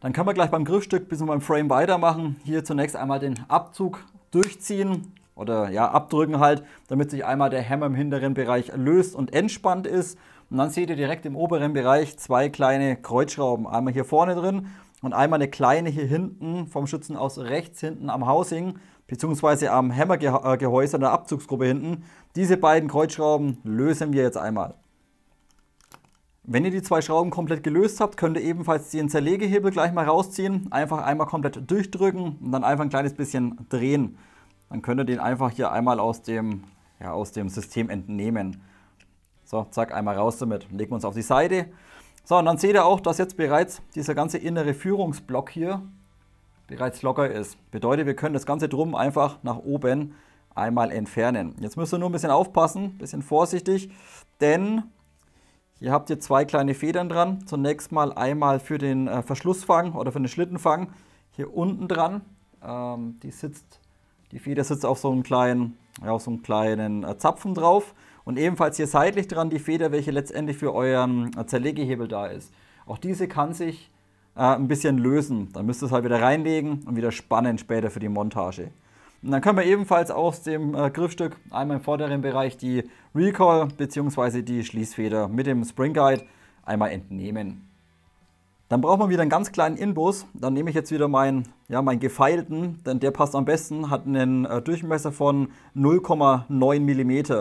Dann können wir gleich beim Griffstück bis beim Frame weitermachen. Hier zunächst einmal den Abzug durchziehen oder ja abdrücken halt, damit sich einmal der Hammer im hinteren Bereich löst und entspannt ist. Und dann seht ihr direkt im oberen Bereich zwei kleine Kreuzschrauben. Einmal hier vorne drin und einmal eine kleine hier hinten vom Schützen aus rechts hinten am Housing beziehungsweise am Hammergehäuse der Abzugsgruppe hinten. Diese beiden Kreuzschrauben lösen wir jetzt einmal. Wenn ihr die zwei Schrauben komplett gelöst habt, könnt ihr ebenfalls den Zerlegehebel gleich mal rausziehen, einfach einmal komplett durchdrücken und dann einfach ein kleines bisschen drehen. Dann könnt ihr den einfach hier einmal aus dem, ja, aus dem System entnehmen. So, zack, einmal raus damit. Legen wir uns auf die Seite. So, und dann seht ihr auch, dass jetzt bereits dieser ganze innere Führungsblock hier bereits locker ist. Bedeutet, wir können das Ganze drum einfach nach oben einmal entfernen. Jetzt müsst ihr nur ein bisschen aufpassen, ein bisschen vorsichtig, denn hier habt ihr zwei kleine Federn dran. Zunächst mal einmal für den äh, Verschlussfang oder für den Schlittenfang hier unten dran. Ähm, die, sitzt, die Feder sitzt auf so einem kleinen, ja, auf so einem kleinen äh, Zapfen drauf. Und ebenfalls hier seitlich dran die Feder, welche letztendlich für euren äh, Zerlegehebel da ist. Auch diese kann sich äh, ein bisschen lösen. Dann müsst ihr es halt wieder reinlegen und wieder spannen später für die Montage. Und dann können wir ebenfalls aus dem äh, Griffstück einmal im vorderen Bereich die Recoil bzw. die Schließfeder mit dem Spring Guide einmal entnehmen. Dann braucht man wieder einen ganz kleinen Inbus. Dann nehme ich jetzt wieder meinen, ja, meinen gefeilten, denn der passt am besten, hat einen äh, Durchmesser von 0,9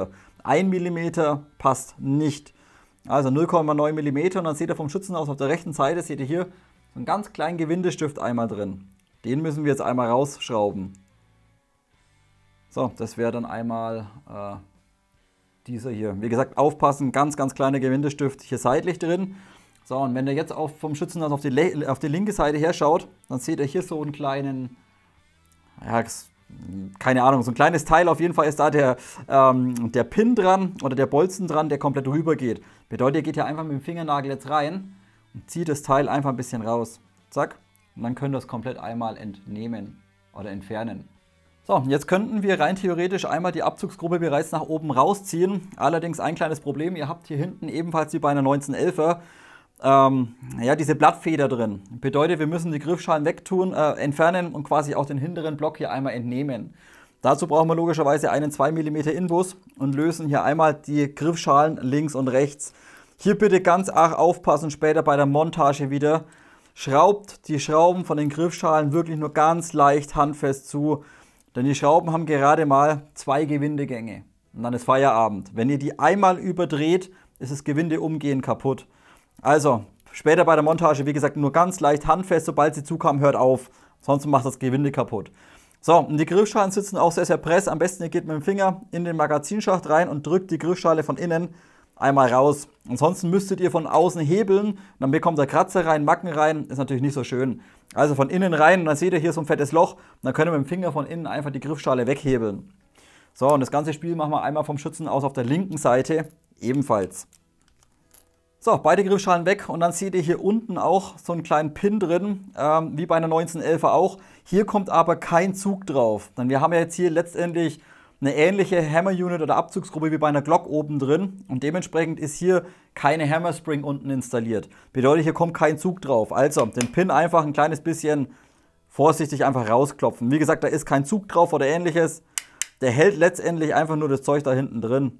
mm. 1 mm passt nicht. Also 0,9 mm und dann seht ihr vom Schützen aus auf der rechten Seite, seht ihr hier so einen ganz kleinen Gewindestift einmal drin. Den müssen wir jetzt einmal rausschrauben. So, das wäre dann einmal äh, dieser hier. Wie gesagt, aufpassen, ganz, ganz kleiner Gewindestift hier seitlich drin. So, und wenn ihr jetzt auf, vom Schützenhaus auf die, auf die linke Seite her schaut, dann seht ihr hier so einen kleinen, ja, keine Ahnung, so ein kleines Teil. Auf jeden Fall ist da der, ähm, der Pin dran oder der Bolzen dran, der komplett rüber geht. Bedeutet, ihr geht hier einfach mit dem Fingernagel jetzt rein und zieht das Teil einfach ein bisschen raus. Zack. Und dann könnt ihr das komplett einmal entnehmen oder entfernen. So, jetzt könnten wir rein theoretisch einmal die Abzugsgruppe bereits nach oben rausziehen. Allerdings ein kleines Problem, ihr habt hier hinten ebenfalls wie bei einer 1911er ähm, ja, diese Blattfeder drin. Bedeutet, wir müssen die Griffschalen wegtun, äh, entfernen und quasi auch den hinteren Block hier einmal entnehmen. Dazu brauchen wir logischerweise einen 2 mm Inbus und lösen hier einmal die Griffschalen links und rechts. Hier bitte ganz arg aufpassen, später bei der Montage wieder. Schraubt die Schrauben von den Griffschalen wirklich nur ganz leicht handfest zu. Denn die Schrauben haben gerade mal zwei Gewindegänge und dann ist Feierabend. Wenn ihr die einmal überdreht, ist das Gewinde umgehend kaputt. Also, später bei der Montage, wie gesagt, nur ganz leicht handfest, sobald sie zukam, hört auf. Sonst macht das Gewinde kaputt. So, und die Griffschalen sitzen auch sehr, sehr press. Am besten ihr geht mit dem Finger in den Magazinschacht rein und drückt die Griffschale von innen einmal raus. Ansonsten müsstet ihr von außen hebeln, dann bekommt ihr Kratzer rein, Macken rein, ist natürlich nicht so schön. Also von innen rein und dann seht ihr hier so ein fettes Loch, dann können wir mit dem Finger von innen einfach die Griffschale weghebeln. So, und das ganze Spiel machen wir einmal vom Schützen aus auf der linken Seite ebenfalls. So, beide Griffschalen weg und dann seht ihr hier unten auch so einen kleinen Pin drin, ähm, wie bei einer 1911er auch. Hier kommt aber kein Zug drauf, denn wir haben ja jetzt hier letztendlich eine ähnliche Hammer-Unit oder Abzugsgruppe wie bei einer Glock oben drin und dementsprechend ist hier keine Hammer-Spring unten installiert. Bedeutet, hier kommt kein Zug drauf. Also den Pin einfach ein kleines bisschen vorsichtig einfach rausklopfen. Wie gesagt, da ist kein Zug drauf oder ähnliches. Der hält letztendlich einfach nur das Zeug da hinten drin.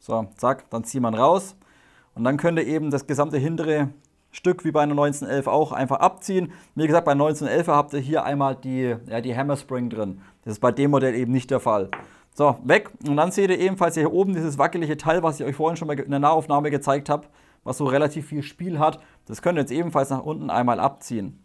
So, zack, dann zieht man raus. Und dann könnt ihr eben das gesamte hintere Stück wie bei einer 1911 auch einfach abziehen. Wie gesagt, bei 1911 habt ihr hier einmal die, ja, die Hammer Spring drin. Das ist bei dem Modell eben nicht der Fall. So, weg. Und dann seht ihr ebenfalls hier oben dieses wackelige Teil, was ich euch vorhin schon mal in der Nahaufnahme gezeigt habe, was so relativ viel Spiel hat. Das könnt ihr jetzt ebenfalls nach unten einmal abziehen.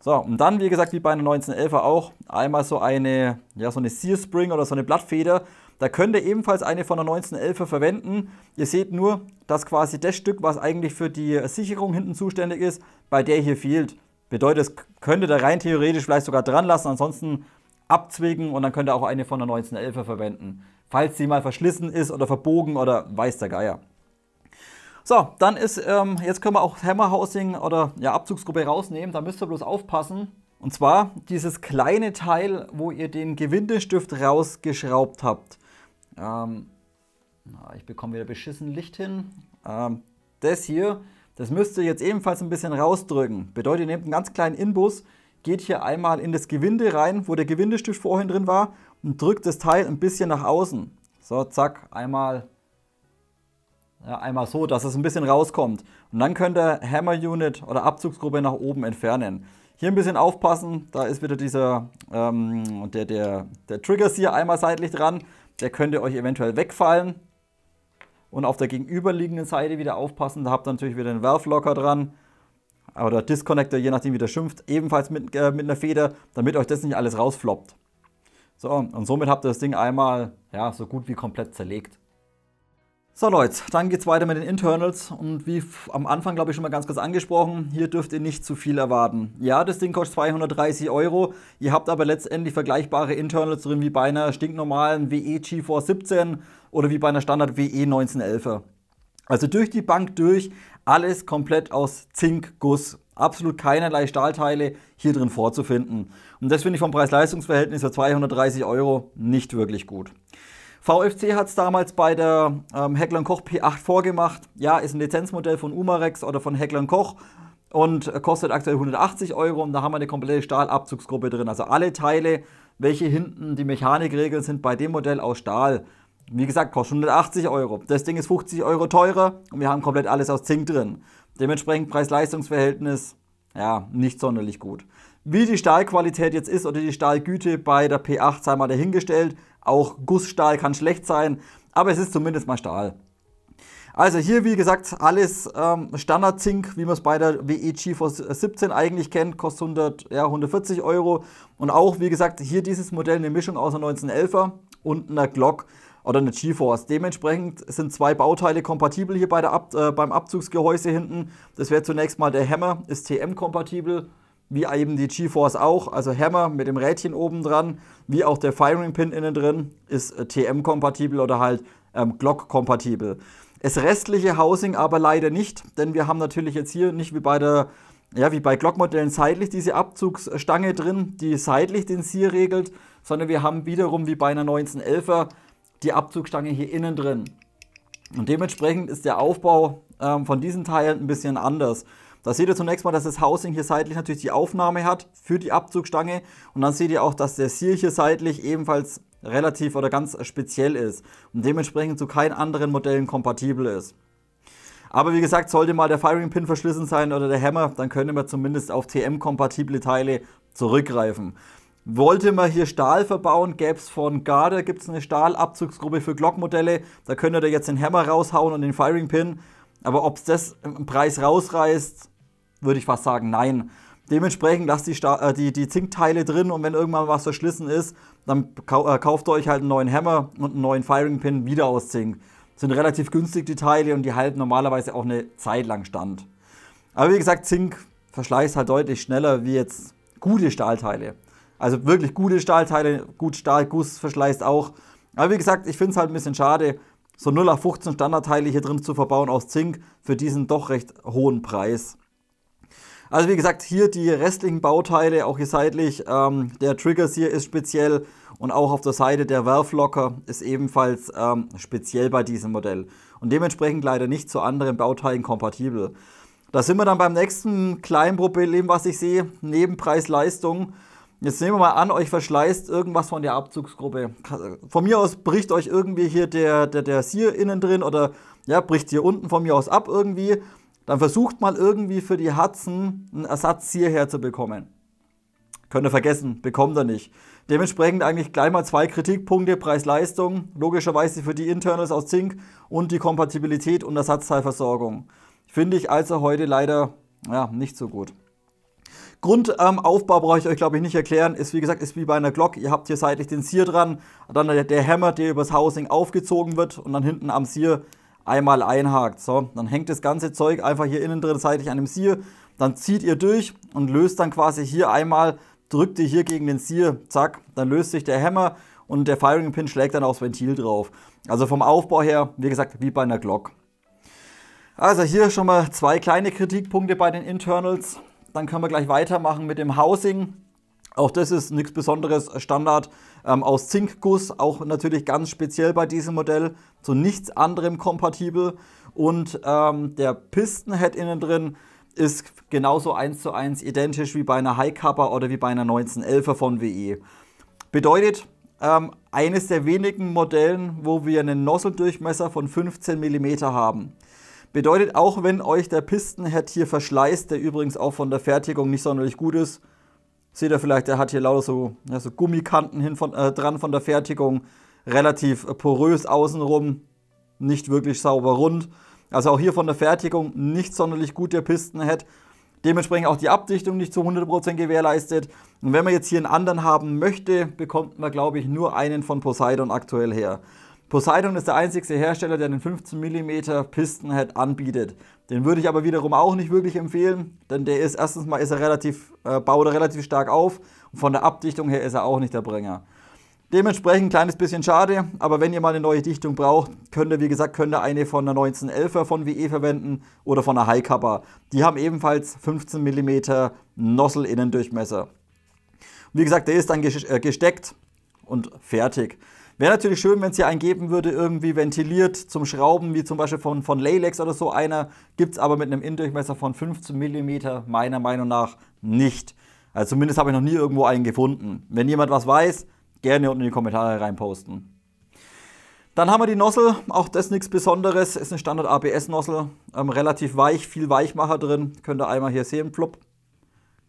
So, und dann, wie gesagt, wie bei einer 1911er auch, einmal so eine, ja, so eine Sear Spring oder so eine Blattfeder, da könnt ihr ebenfalls eine von der 1911 verwenden. Ihr seht nur, dass quasi das Stück, was eigentlich für die Sicherung hinten zuständig ist, bei der hier fehlt. Bedeutet, es könnte da rein theoretisch vielleicht sogar dran lassen, ansonsten abzwicken und dann könnt ihr auch eine von der 1911 verwenden. Falls sie mal verschlissen ist oder verbogen oder weiß der Geier. So, dann ist, ähm, jetzt können wir auch Hammerhousing oder ja, Abzugsgruppe rausnehmen. Da müsst ihr bloß aufpassen. Und zwar dieses kleine Teil, wo ihr den Gewindestift rausgeschraubt habt. Ähm, ich bekomme wieder beschissen Licht hin. Ähm, das hier, das müsst ihr jetzt ebenfalls ein bisschen rausdrücken. Bedeutet, ihr nehmt einen ganz kleinen Inbus, geht hier einmal in das Gewinde rein, wo der Gewindestift vorhin drin war und drückt das Teil ein bisschen nach außen. So, zack, einmal, ja, einmal so, dass es ein bisschen rauskommt. Und dann könnt ihr Hammer Unit oder Abzugsgruppe nach oben entfernen. Hier ein bisschen aufpassen, da ist wieder dieser, ähm, der, der, der Trigger hier einmal seitlich dran der könnte euch eventuell wegfallen. Und auf der gegenüberliegenden Seite wieder aufpassen, da habt ihr natürlich wieder einen Valve Locker dran. Oder Disconnector, je nachdem wie der schimpft, ebenfalls mit, äh, mit einer Feder, damit euch das nicht alles rausfloppt. So, und somit habt ihr das Ding einmal ja, so gut wie komplett zerlegt. So Leute, dann geht's weiter mit den Internals und wie am Anfang glaube ich schon mal ganz kurz angesprochen, hier dürft ihr nicht zu viel erwarten. Ja, das Ding kostet 230 Euro, ihr habt aber letztendlich vergleichbare Internals drin wie bei einer stinknormalen WE G4 17 oder wie bei einer Standard WE 1911. Also durch die Bank durch, alles komplett aus Zinkguss. Absolut keinerlei Stahlteile hier drin vorzufinden. Und das finde ich vom Preis-Leistungs-Verhältnis für 230 Euro nicht wirklich gut. VFC hat es damals bei der ähm, Heckler Koch P8 vorgemacht. Ja, ist ein Lizenzmodell von Umarex oder von Heckler Koch und äh, kostet aktuell 180 Euro. Und da haben wir eine komplette Stahlabzugsgruppe drin. Also alle Teile, welche hinten die Mechanikregeln sind bei dem Modell aus Stahl. Wie gesagt, kostet 180 Euro. Das Ding ist 50 Euro teurer und wir haben komplett alles aus Zink drin. Dementsprechend Preis-Leistungs-Verhältnis, ja, nicht sonderlich gut. Wie die Stahlqualität jetzt ist oder die Stahlgüte bei der P8 sei mal dahingestellt. Auch Gussstahl kann schlecht sein, aber es ist zumindest mal Stahl. Also hier, wie gesagt, alles ähm, Standard-Zink, wie man es bei der WE GeForce 17 eigentlich kennt, kostet 100, ja, 140 Euro. Und auch, wie gesagt, hier dieses Modell eine Mischung aus einer 1911er und einer Glock oder einer GeForce. Dementsprechend sind zwei Bauteile kompatibel hier bei der Ab äh, beim Abzugsgehäuse hinten. Das wäre zunächst mal der Hammer, ist TM-kompatibel wie eben die GeForce auch, also Hammer mit dem Rädchen oben dran, wie auch der Firing Pin innen drin, ist äh, TM-kompatibel oder halt ähm, Glock-kompatibel. Das restliche Housing aber leider nicht, denn wir haben natürlich jetzt hier nicht wie bei der ja, wie bei Glock-Modellen seitlich diese Abzugsstange drin, die seitlich den Sear regelt, sondern wir haben wiederum wie bei einer 1911er die Abzugsstange hier innen drin. Und dementsprechend ist der Aufbau ähm, von diesen Teilen ein bisschen anders. Da seht ihr zunächst mal, dass das Housing hier seitlich natürlich die Aufnahme hat für die Abzugstange und dann seht ihr auch, dass der Seal hier seitlich ebenfalls relativ oder ganz speziell ist und dementsprechend zu keinen anderen Modellen kompatibel ist. Aber wie gesagt, sollte mal der Firing Pin verschlissen sein oder der Hammer, dann könnte man zumindest auf TM-kompatible Teile zurückgreifen. Wollte man hier Stahl verbauen, gäbe es von Garde gibt's eine Stahlabzugsgruppe für Glockmodelle. Da könnt ihr jetzt den Hammer raushauen und den Firing Pin. Aber ob es das im Preis rausreißt, würde ich fast sagen, nein. Dementsprechend lasst die, äh, die, die Zinkteile drin und wenn irgendwann was verschlissen ist, dann kau äh, kauft ihr euch halt einen neuen Hammer und einen neuen Firing Pin wieder aus Zink. Sind relativ günstig die Teile und die halten normalerweise auch eine Zeit lang stand. Aber wie gesagt, Zink verschleißt halt deutlich schneller wie jetzt gute Stahlteile. Also wirklich gute Stahlteile, gut Stahlguss verschleißt auch. Aber wie gesagt, ich finde es halt ein bisschen schade, so 0 auf 15 Standardteile hier drin zu verbauen aus Zink für diesen doch recht hohen Preis. Also wie gesagt, hier die restlichen Bauteile, auch hier seitlich, ähm, der Trigger hier ist speziell und auch auf der Seite der Valve Locker ist ebenfalls ähm, speziell bei diesem Modell und dementsprechend leider nicht zu anderen Bauteilen kompatibel. Da sind wir dann beim nächsten kleinen Problem, was ich sehe, neben Preis-Leistung. Jetzt nehmen wir mal an, euch verschleißt irgendwas von der Abzugsgruppe. Von mir aus bricht euch irgendwie hier der, der, der Sier innen drin oder ja, bricht hier unten von mir aus ab irgendwie dann versucht mal irgendwie für die Hudson einen Ersatz hierher zu bekommen. Könnt ihr vergessen, bekommt er nicht. Dementsprechend eigentlich gleich mal zwei Kritikpunkte, Preis-Leistung, logischerweise für die Internals aus Zink und die Kompatibilität und Ersatzteilversorgung. Finde ich also heute leider ja, nicht so gut. Grundaufbau ähm, brauche ich euch, glaube ich, nicht erklären. Ist wie gesagt, ist wie bei einer Glock. Ihr habt hier seitlich den Sier dran, dann der, der Hammer, der übers Housing aufgezogen wird und dann hinten am Sier einmal einhakt. So, dann hängt das ganze Zeug einfach hier innen drin seitlich an dem Sier. Dann zieht ihr durch und löst dann quasi hier einmal, drückt ihr hier gegen den Sier, zack, dann löst sich der Hammer und der Firing Pin schlägt dann aufs Ventil drauf. Also vom Aufbau her, wie gesagt, wie bei einer Glock. Also hier schon mal zwei kleine Kritikpunkte bei den Internals. Dann können wir gleich weitermachen mit dem Housing. Auch das ist nichts Besonderes, Standard ähm, aus Zinkguss, auch natürlich ganz speziell bei diesem Modell, zu nichts anderem kompatibel. Und ähm, der Pistenhead innen drin ist genauso 1 zu 1 identisch wie bei einer High Cupper oder wie bei einer 1911er von WE. Bedeutet, ähm, eines der wenigen Modellen, wo wir einen Nosseldurchmesser von 15 mm haben. Bedeutet, auch wenn euch der Pistenhead hier verschleißt, der übrigens auch von der Fertigung nicht sonderlich gut ist, Seht ihr vielleicht, der hat hier lauter so, ja, so Gummikanten hin von, äh, dran von der Fertigung. Relativ äh, porös außenrum, nicht wirklich sauber rund. Also auch hier von der Fertigung nicht sonderlich gut der Pistenhead. Dementsprechend auch die Abdichtung nicht zu 100% gewährleistet. Und wenn man jetzt hier einen anderen haben möchte, bekommt man, glaube ich, nur einen von Poseidon aktuell her. Poseidon ist der einzige Hersteller, der einen 15 mm Pistenhead anbietet. Den würde ich aber wiederum auch nicht wirklich empfehlen, denn der ist erstens mal ist er relativ, äh, baut er relativ stark auf und von der Abdichtung her ist er auch nicht der Bringer. Dementsprechend ein kleines bisschen schade, aber wenn ihr mal eine neue Dichtung braucht, könnt ihr, wie gesagt, könnt ihr eine von der 1911er von WE verwenden oder von der High Kappa. Die haben ebenfalls 15 mm Nossel-Innendurchmesser. Wie gesagt, der ist dann äh, gesteckt und fertig. Wäre natürlich schön, wenn es hier einen geben würde, irgendwie ventiliert zum Schrauben, wie zum Beispiel von, von Lalex oder so einer. Gibt es aber mit einem Innendurchmesser von 15 mm meiner Meinung nach nicht. Also zumindest habe ich noch nie irgendwo einen gefunden. Wenn jemand was weiß, gerne unten in die Kommentare reinposten. Dann haben wir die Nossel, auch das nichts Besonderes, ist eine Standard abs Nossel, ähm, relativ weich, viel Weichmacher drin, könnt ihr einmal hier sehen, plopp.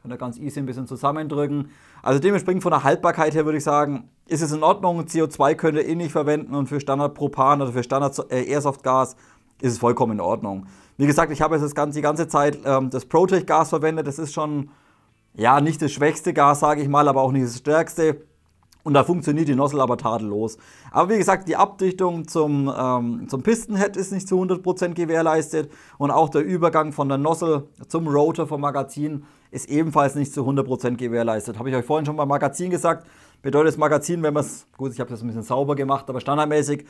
Kann da ganz easy ein bisschen zusammendrücken. Also dementsprechend von der Haltbarkeit her würde ich sagen, ist es in Ordnung. CO2 könnt ihr eh nicht verwenden und für Standard Propan oder für Standard äh, Airsoftgas ist es vollkommen in Ordnung. Wie gesagt, ich habe jetzt das ganze, die ganze Zeit ähm, das protech gas verwendet. Das ist schon ja nicht das schwächste Gas, sage ich mal, aber auch nicht das stärkste. Und da funktioniert die Nozzle aber tadellos. Aber wie gesagt, die Abdichtung zum, ähm, zum Pistenhead ist nicht zu 100% gewährleistet und auch der Übergang von der Nozzle zum Rotor vom Magazin ist ebenfalls nicht zu 100% gewährleistet. Habe ich euch vorhin schon beim Magazin gesagt. Bedeutet das Magazin, wenn man es, gut, ich habe das ein bisschen sauber gemacht, aber standardmäßig,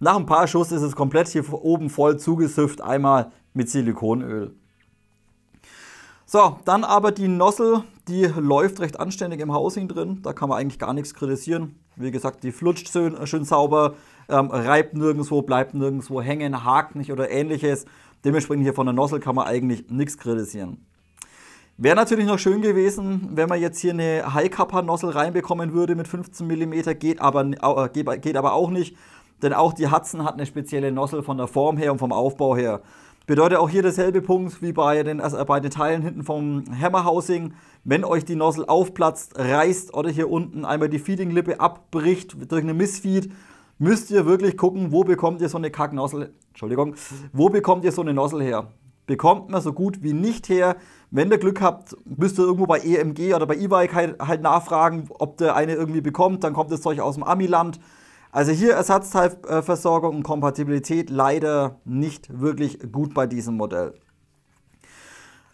nach ein paar Schuss ist es komplett hier oben voll zugesüfft, einmal mit Silikonöl. So, dann aber die Nossel, die läuft recht anständig im Housing drin. Da kann man eigentlich gar nichts kritisieren. Wie gesagt, die flutscht schön, äh, schön sauber, ähm, reibt nirgendwo, bleibt nirgendwo hängen, hakt nicht oder ähnliches. Dementsprechend hier von der Nossel kann man eigentlich nichts kritisieren. Wäre natürlich noch schön gewesen, wenn man jetzt hier eine high kappa nossel reinbekommen würde mit 15 mm, geht aber, äh, geht, geht aber auch nicht, denn auch die Hudson hat eine spezielle Nossel von der Form her und vom Aufbau her. Bedeutet auch hier dasselbe Punkt wie bei den, also bei den Teilen hinten vom Hammer Housing. Wenn euch die Nozzle aufplatzt, reißt oder hier unten einmal die Feeding-Lippe abbricht durch eine Missfeed, müsst ihr wirklich gucken, wo bekommt ihr so eine Kacknozzle, Entschuldigung, wo bekommt ihr so eine Nozzle her? Bekommt man so gut wie nicht her. Wenn ihr Glück habt, müsst ihr irgendwo bei EMG oder bei E-Bike halt, halt nachfragen, ob der eine irgendwie bekommt. Dann kommt das Zeug aus dem Amiland. land also hier Ersatzteilversorgung und Kompatibilität leider nicht wirklich gut bei diesem Modell.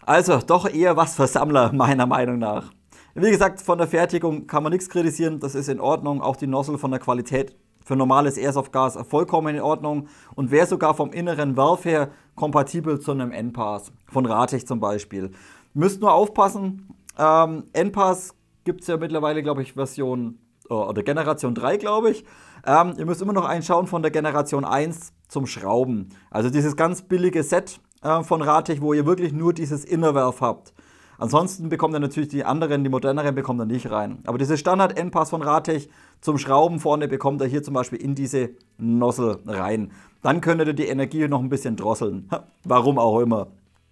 Also doch eher was für Sammler meiner Meinung nach. Wie gesagt, von der Fertigung kann man nichts kritisieren, das ist in Ordnung. Auch die Nozzle von der Qualität für normales Airsoft-Gas vollkommen in Ordnung und wäre sogar vom inneren Valve her kompatibel zu einem N-Pass, von Ratech zum Beispiel. Müsst nur aufpassen, ähm, N-Pass gibt es ja mittlerweile, glaube ich, Version äh, oder Generation 3, glaube ich. Ähm, ihr müsst immer noch einschauen von der Generation 1 zum Schrauben. Also dieses ganz billige Set äh, von Ratech, wo ihr wirklich nur dieses Innerwerf habt. Ansonsten bekommt ihr natürlich die anderen, die moderneren bekommt ihr nicht rein. Aber dieses Standard-Endpass von Ratech zum Schrauben vorne bekommt ihr hier zum Beispiel in diese Nozzle rein. Dann könntet ihr die Energie noch ein bisschen drosseln. Warum auch immer.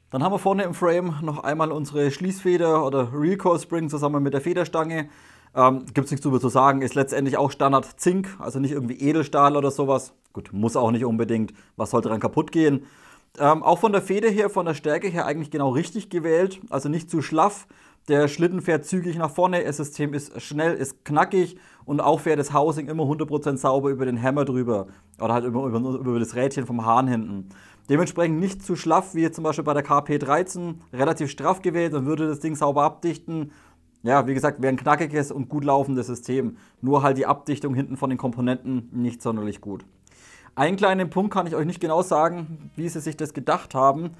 Dann haben wir vorne im Frame noch einmal unsere Schließfeder oder Recoil Spring zusammen mit der Federstange. Ähm, Gibt es nichts drüber zu sagen. Ist letztendlich auch Standard Zink, also nicht irgendwie Edelstahl oder sowas. Gut, muss auch nicht unbedingt. Was soll daran kaputt gehen? Ähm, auch von der Feder her, von der Stärke her eigentlich genau richtig gewählt. Also nicht zu schlaff. Der Schlitten fährt zügig nach vorne, das System ist schnell, ist knackig und auch fährt das Housing immer 100% sauber über den Hammer drüber oder halt immer über, über das Rädchen vom Hahn hinten. Dementsprechend nicht zu schlaff wie jetzt zum Beispiel bei der KP13, relativ straff gewählt und würde das Ding sauber abdichten ja, wie gesagt, wäre ein knackiges und gut laufendes System. Nur halt die Abdichtung hinten von den Komponenten nicht sonderlich gut. Einen kleinen Punkt kann ich euch nicht genau sagen, wie sie sich das gedacht haben.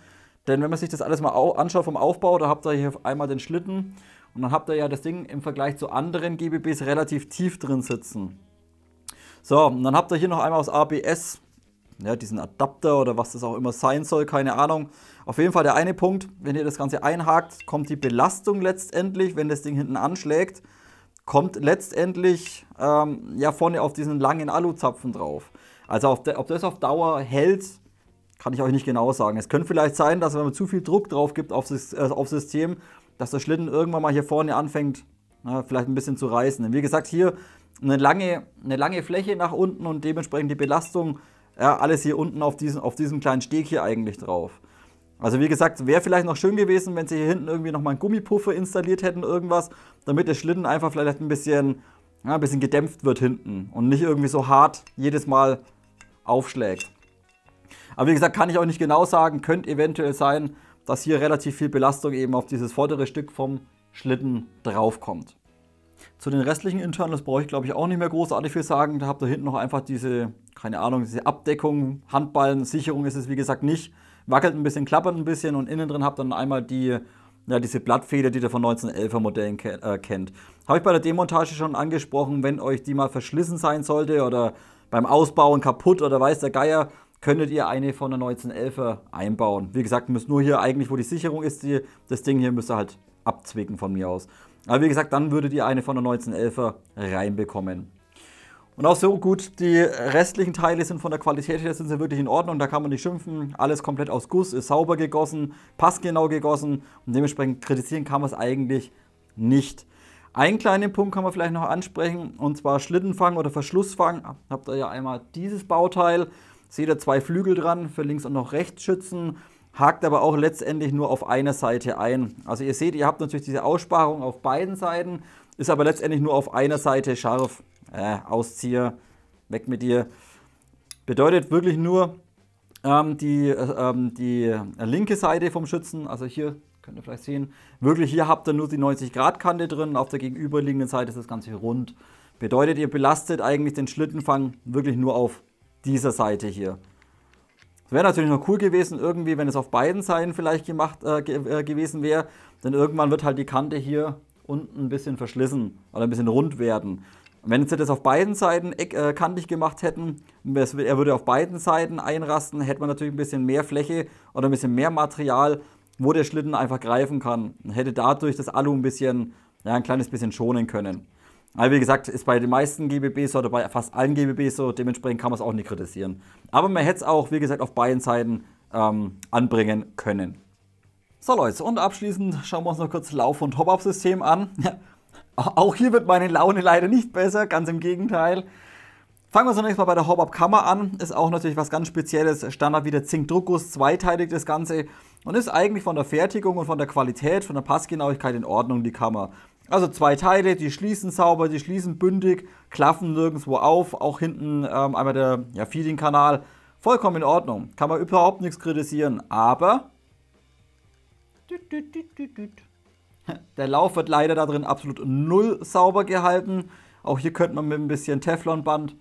Denn wenn man sich das alles mal anschaut vom Aufbau, da habt ihr hier einmal den Schlitten und dann habt ihr ja das Ding im Vergleich zu anderen GBBs relativ tief drin sitzen. So, und dann habt ihr hier noch einmal das ABS ja, diesen Adapter oder was das auch immer sein soll, keine Ahnung. Auf jeden Fall der eine Punkt, wenn ihr das Ganze einhakt, kommt die Belastung letztendlich, wenn das Ding hinten anschlägt, kommt letztendlich ähm, ja vorne auf diesen langen Aluzapfen drauf. Also ob das auf Dauer hält, kann ich euch nicht genau sagen. Es könnte vielleicht sein, dass wenn man zu viel Druck drauf gibt äh, aufs, äh, auf System, dass der Schlitten irgendwann mal hier vorne anfängt, na, vielleicht ein bisschen zu reißen. Denn wie gesagt, hier eine lange, eine lange Fläche nach unten und dementsprechend die Belastung ja, alles hier unten auf, diesen, auf diesem kleinen Steg hier eigentlich drauf. Also wie gesagt, wäre vielleicht noch schön gewesen, wenn sie hier hinten irgendwie nochmal einen Gummipuffer installiert hätten, irgendwas, damit der Schlitten einfach vielleicht ein bisschen, ja, ein bisschen gedämpft wird hinten und nicht irgendwie so hart jedes Mal aufschlägt. Aber wie gesagt, kann ich auch nicht genau sagen, könnte eventuell sein, dass hier relativ viel Belastung eben auf dieses vordere Stück vom Schlitten draufkommt. Zu den restlichen Internals brauche ich, glaube ich, auch nicht mehr großartig viel sagen. Da habt ihr hinten noch einfach diese, keine Ahnung, diese Abdeckung, Handballen, Sicherung ist es wie gesagt nicht. Wackelt ein bisschen, klappert ein bisschen und innen drin habt ihr dann einmal die, ja, diese Blattfeder, die ihr von 1911er Modellen ke äh, kennt. Habe ich bei der Demontage schon angesprochen, wenn euch die mal verschlissen sein sollte oder beim Ausbauen kaputt oder weiß der Geier, könntet ihr eine von der 1911er einbauen. Wie gesagt, müsst nur hier eigentlich, wo die Sicherung ist, die, das Ding hier müsst ihr halt abzwicken von mir aus. Aber wie gesagt, dann würdet ihr eine von der 1911er reinbekommen. Und auch so gut, die restlichen Teile sind von der Qualität her sind sie wirklich in Ordnung, da kann man nicht schimpfen. Alles komplett aus Guss, ist sauber gegossen, passgenau gegossen und dementsprechend kritisieren kann man es eigentlich nicht. Einen kleinen Punkt kann man vielleicht noch ansprechen und zwar Schlittenfang oder Verschlussfang. Habt ihr ja einmal dieses Bauteil, seht ihr zwei Flügel dran für links und noch rechts schützen hakt aber auch letztendlich nur auf einer Seite ein. Also ihr seht, ihr habt natürlich diese Aussparung auf beiden Seiten, ist aber letztendlich nur auf einer Seite scharf. Äh, Auszieher, weg mit dir. Bedeutet wirklich nur ähm, die, äh, ähm, die linke Seite vom Schützen, also hier könnt ihr vielleicht sehen, wirklich hier habt ihr nur die 90 Grad Kante drin, auf der gegenüberliegenden Seite ist das Ganze rund. Bedeutet, ihr belastet eigentlich den Schlittenfang wirklich nur auf dieser Seite hier. Wäre natürlich noch cool gewesen, irgendwie, wenn es auf beiden Seiten vielleicht gemacht äh, äh, gewesen wäre. Denn irgendwann wird halt die Kante hier unten ein bisschen verschlissen oder ein bisschen rund werden. Wenn sie das auf beiden Seiten eck, äh, kantig gemacht hätten, es, er würde auf beiden Seiten einrasten, hätte man natürlich ein bisschen mehr Fläche oder ein bisschen mehr Material, wo der Schlitten einfach greifen kann. Und hätte dadurch das Alu ein bisschen, ja, ein kleines bisschen schonen können. Aber wie gesagt, ist bei den meisten GBBs oder bei fast allen GBBs so, dementsprechend kann man es auch nicht kritisieren. Aber man hätte es auch, wie gesagt, auf beiden Seiten ähm, anbringen können. So Leute, und abschließend schauen wir uns noch kurz Lauf- und Hop-Up-System an. auch hier wird meine Laune leider nicht besser, ganz im Gegenteil. Fangen wir zunächst mal bei der Hop-Up-Kammer an. Ist auch natürlich was ganz Spezielles. Standard wie wieder Zinkdruckguss, zweiteilig das Ganze. Und ist eigentlich von der Fertigung und von der Qualität, von der Passgenauigkeit in Ordnung, die Kammer. Also zwei Teile, die schließen sauber, die schließen bündig, klaffen nirgendwo auf. Auch hinten ähm, einmal der ja, Feeding-Kanal. Vollkommen in Ordnung. Kann man überhaupt nichts kritisieren. Aber der Lauf wird leider da drin absolut null sauber gehalten. Auch hier könnte man mit ein bisschen Teflonband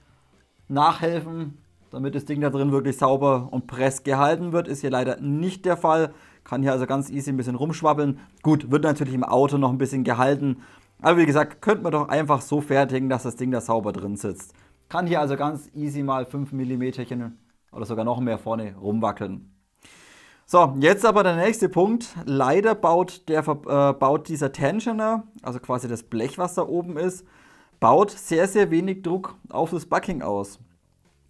nachhelfen, damit das Ding da drin wirklich sauber und press gehalten wird. Ist hier leider nicht der Fall. Kann hier also ganz easy ein bisschen rumschwabbeln. Gut, wird natürlich im Auto noch ein bisschen gehalten. Aber wie gesagt, könnte man doch einfach so fertigen, dass das Ding da sauber drin sitzt. Kann hier also ganz easy mal 5 mm oder sogar noch mehr vorne rumwackeln. So, jetzt aber der nächste Punkt. Leider baut, der, äh, baut dieser Tensioner, also quasi das Blech, was da oben ist, baut sehr, sehr wenig Druck auf das Bucking aus,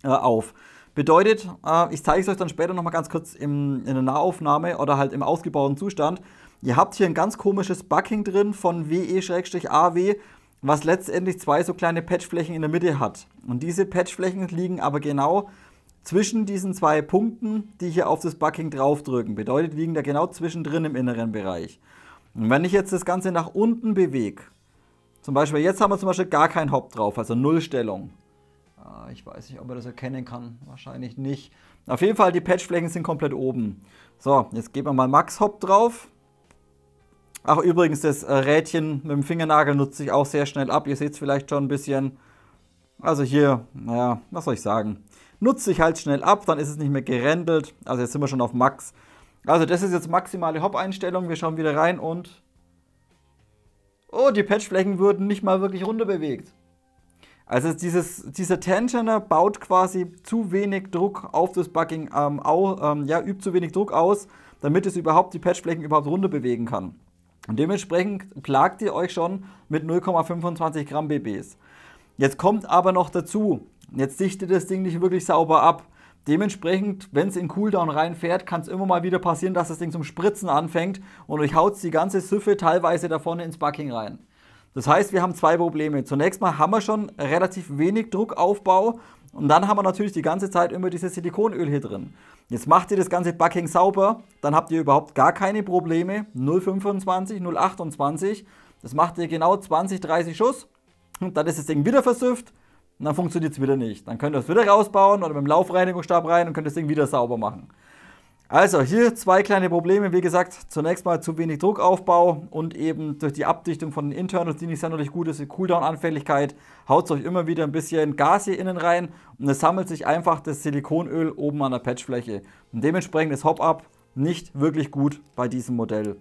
äh, auf. Bedeutet, äh, ich zeige es euch dann später nochmal ganz kurz im, in der Nahaufnahme oder halt im ausgebauten Zustand. Ihr habt hier ein ganz komisches Bucking drin von WE-AW, e was letztendlich zwei so kleine Patchflächen in der Mitte hat. Und diese Patchflächen liegen aber genau zwischen diesen zwei Punkten, die hier auf das Bucking draufdrücken. Bedeutet, liegen da genau zwischendrin im inneren Bereich. Und wenn ich jetzt das Ganze nach unten bewege, zum Beispiel jetzt haben wir zum Beispiel gar keinen Hop drauf, also Nullstellung. Ah, ich weiß nicht, ob er das erkennen kann. Wahrscheinlich nicht. Auf jeden Fall, die Patchflächen sind komplett oben. So, jetzt geben wir mal Max Hop drauf. Ach, übrigens, das äh, Rädchen mit dem Fingernagel nutze ich auch sehr schnell ab. Ihr seht es vielleicht schon ein bisschen. Also hier, naja, was soll ich sagen. Nutze ich halt schnell ab, dann ist es nicht mehr gerendelt. Also jetzt sind wir schon auf Max. Also das ist jetzt maximale Hop-Einstellung. Wir schauen wieder rein und... Oh, die Patchflächen wurden nicht mal wirklich runter bewegt. Also dieses, dieser Tensioner baut quasi zu wenig Druck auf das Bugging, ähm, au, ähm, ja, übt zu wenig Druck aus, damit es überhaupt die Patchflächen überhaupt runter bewegen kann. Und dementsprechend plagt ihr euch schon mit 0,25 Gramm BBs. Jetzt kommt aber noch dazu, jetzt dichtet das Ding nicht wirklich sauber ab. Dementsprechend, wenn es in Cooldown reinfährt, kann es immer mal wieder passieren, dass das Ding zum Spritzen anfängt und euch haut die ganze Süffe teilweise da vorne ins Bucking rein. Das heißt, wir haben zwei Probleme. Zunächst mal haben wir schon relativ wenig Druckaufbau und dann haben wir natürlich die ganze Zeit immer dieses Silikonöl hier drin. Jetzt macht ihr das ganze Backing sauber, dann habt ihr überhaupt gar keine Probleme. 0,25, 0,28. Das macht ihr genau 20, 30 Schuss und dann ist das Ding wieder versüfft und dann funktioniert es wieder nicht. Dann könnt ihr es wieder rausbauen oder mit dem Laufreinigungsstab rein und könnt das Ding wieder sauber machen. Also hier zwei kleine Probleme, wie gesagt, zunächst mal zu wenig Druckaufbau und eben durch die Abdichtung von den Internals, die nicht sonderlich gut ist, die Cooldown-Anfälligkeit, haut es euch immer wieder ein bisschen Gas hier innen rein und es sammelt sich einfach das Silikonöl oben an der Patchfläche. Und dementsprechend ist Hop-Up nicht wirklich gut bei diesem Modell.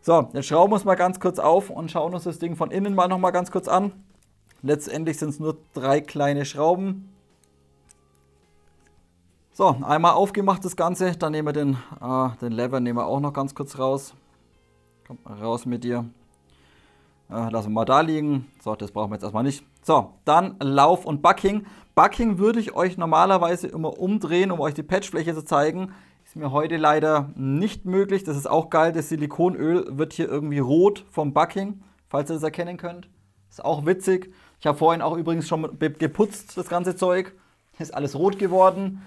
So, jetzt schrauben wir es mal ganz kurz auf und schauen uns das Ding von innen mal nochmal ganz kurz an. Letztendlich sind es nur drei kleine Schrauben, so, einmal aufgemacht das Ganze. Dann nehmen wir den, äh, den Lever nehmen wir auch noch ganz kurz raus. Komm, raus mit dir. Äh, lassen wir mal da liegen. So, das brauchen wir jetzt erstmal nicht. So, dann Lauf und Bucking. Bucking würde ich euch normalerweise immer umdrehen, um euch die Patchfläche zu zeigen. Ist mir heute leider nicht möglich. Das ist auch geil. Das Silikonöl wird hier irgendwie rot vom Bucking, falls ihr das erkennen könnt. Ist auch witzig. Ich habe vorhin auch übrigens schon geputzt, das ganze Zeug. Ist alles rot geworden.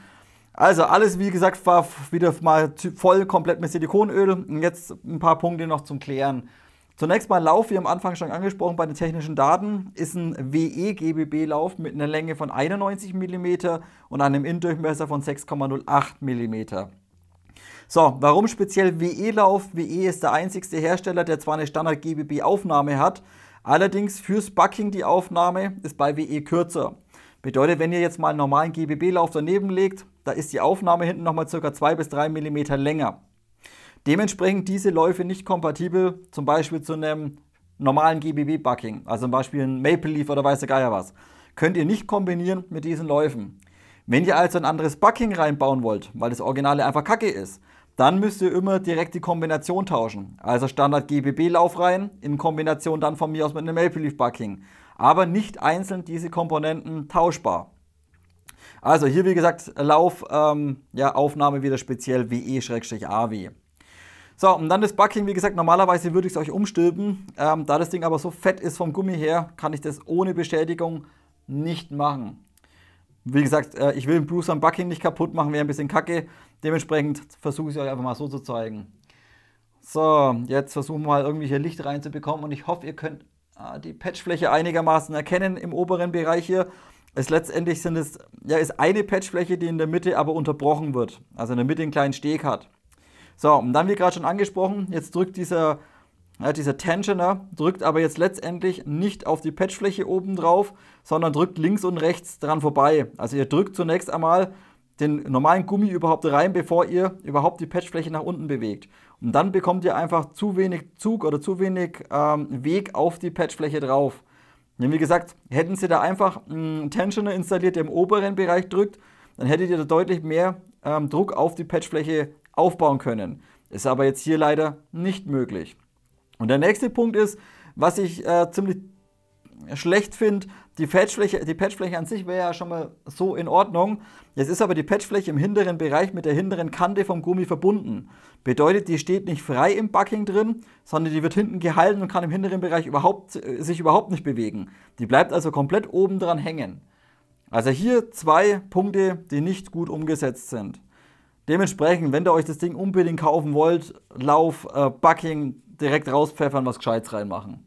Also alles, wie gesagt, war wieder mal voll komplett mit Silikonöl. Und jetzt ein paar Punkte noch zum Klären. Zunächst mal Lauf, wie am Anfang schon angesprochen bei den technischen Daten, ist ein WE-GBB-Lauf mit einer Länge von 91 mm und einem Innendurchmesser von 6,08 mm. So, warum speziell WE-Lauf? WE ist der einzigste Hersteller, der zwar eine Standard-GBB-Aufnahme hat, allerdings fürs Bucking die Aufnahme ist bei WE kürzer. Bedeutet, wenn ihr jetzt mal einen normalen GBB-Lauf daneben legt, da ist die Aufnahme hinten nochmal ca. 2 bis 3 mm länger. Dementsprechend diese Läufe nicht kompatibel, zum Beispiel zu einem normalen GBB-Bucking, also zum Beispiel ein Maple Leaf oder weiß der Geier was. Könnt ihr nicht kombinieren mit diesen Läufen. Wenn ihr also ein anderes Bucking reinbauen wollt, weil das Originale einfach kacke ist, dann müsst ihr immer direkt die Kombination tauschen. Also Standard GBB-Lauf rein, in Kombination dann von mir aus mit einem Maple Leaf Bucking. Aber nicht einzeln diese Komponenten tauschbar. Also hier, wie gesagt, Laufaufnahme ähm, ja, Aufnahme wieder speziell WE-AW. E so, und dann das Buckling, wie gesagt, normalerweise würde ich es euch umstülpen. Ähm, da das Ding aber so fett ist vom Gummi her, kann ich das ohne Bestätigung nicht machen. Wie gesagt, äh, ich will den Bruce am Buckling nicht kaputt machen, wäre ein bisschen kacke. Dementsprechend versuche ich es euch einfach mal so zu zeigen. So, jetzt versuchen wir mal irgendwie hier Licht reinzubekommen und ich hoffe, ihr könnt äh, die Patchfläche einigermaßen erkennen im oberen Bereich hier ist letztendlich sind es, ja, ist eine Patchfläche, die in der Mitte aber unterbrochen wird. Also in der Mitte einen kleinen Steg hat. So, und dann wie gerade schon angesprochen, jetzt drückt dieser, ja, dieser Tensioner, drückt aber jetzt letztendlich nicht auf die Patchfläche oben drauf, sondern drückt links und rechts dran vorbei. Also ihr drückt zunächst einmal den normalen Gummi überhaupt rein, bevor ihr überhaupt die Patchfläche nach unten bewegt. Und dann bekommt ihr einfach zu wenig Zug oder zu wenig ähm, Weg auf die Patchfläche drauf. Ja, wie gesagt, hätten sie da einfach einen Tensioner installiert, der im oberen Bereich drückt, dann hättet ihr da deutlich mehr ähm, Druck auf die Patchfläche aufbauen können. Ist aber jetzt hier leider nicht möglich. Und der nächste Punkt ist, was ich äh, ziemlich schlecht finde, die Patchfläche, die Patchfläche an sich wäre ja schon mal so in Ordnung. Jetzt ist aber die Patchfläche im hinteren Bereich mit der hinteren Kante vom Gummi verbunden. Bedeutet, die steht nicht frei im Bucking drin, sondern die wird hinten gehalten und kann im hinteren Bereich überhaupt, äh, sich überhaupt nicht bewegen. Die bleibt also komplett oben dran hängen. Also hier zwei Punkte, die nicht gut umgesetzt sind. Dementsprechend, wenn ihr euch das Ding unbedingt kaufen wollt, Lauf, äh, Bucking, direkt rauspfeffern, was Gescheites reinmachen.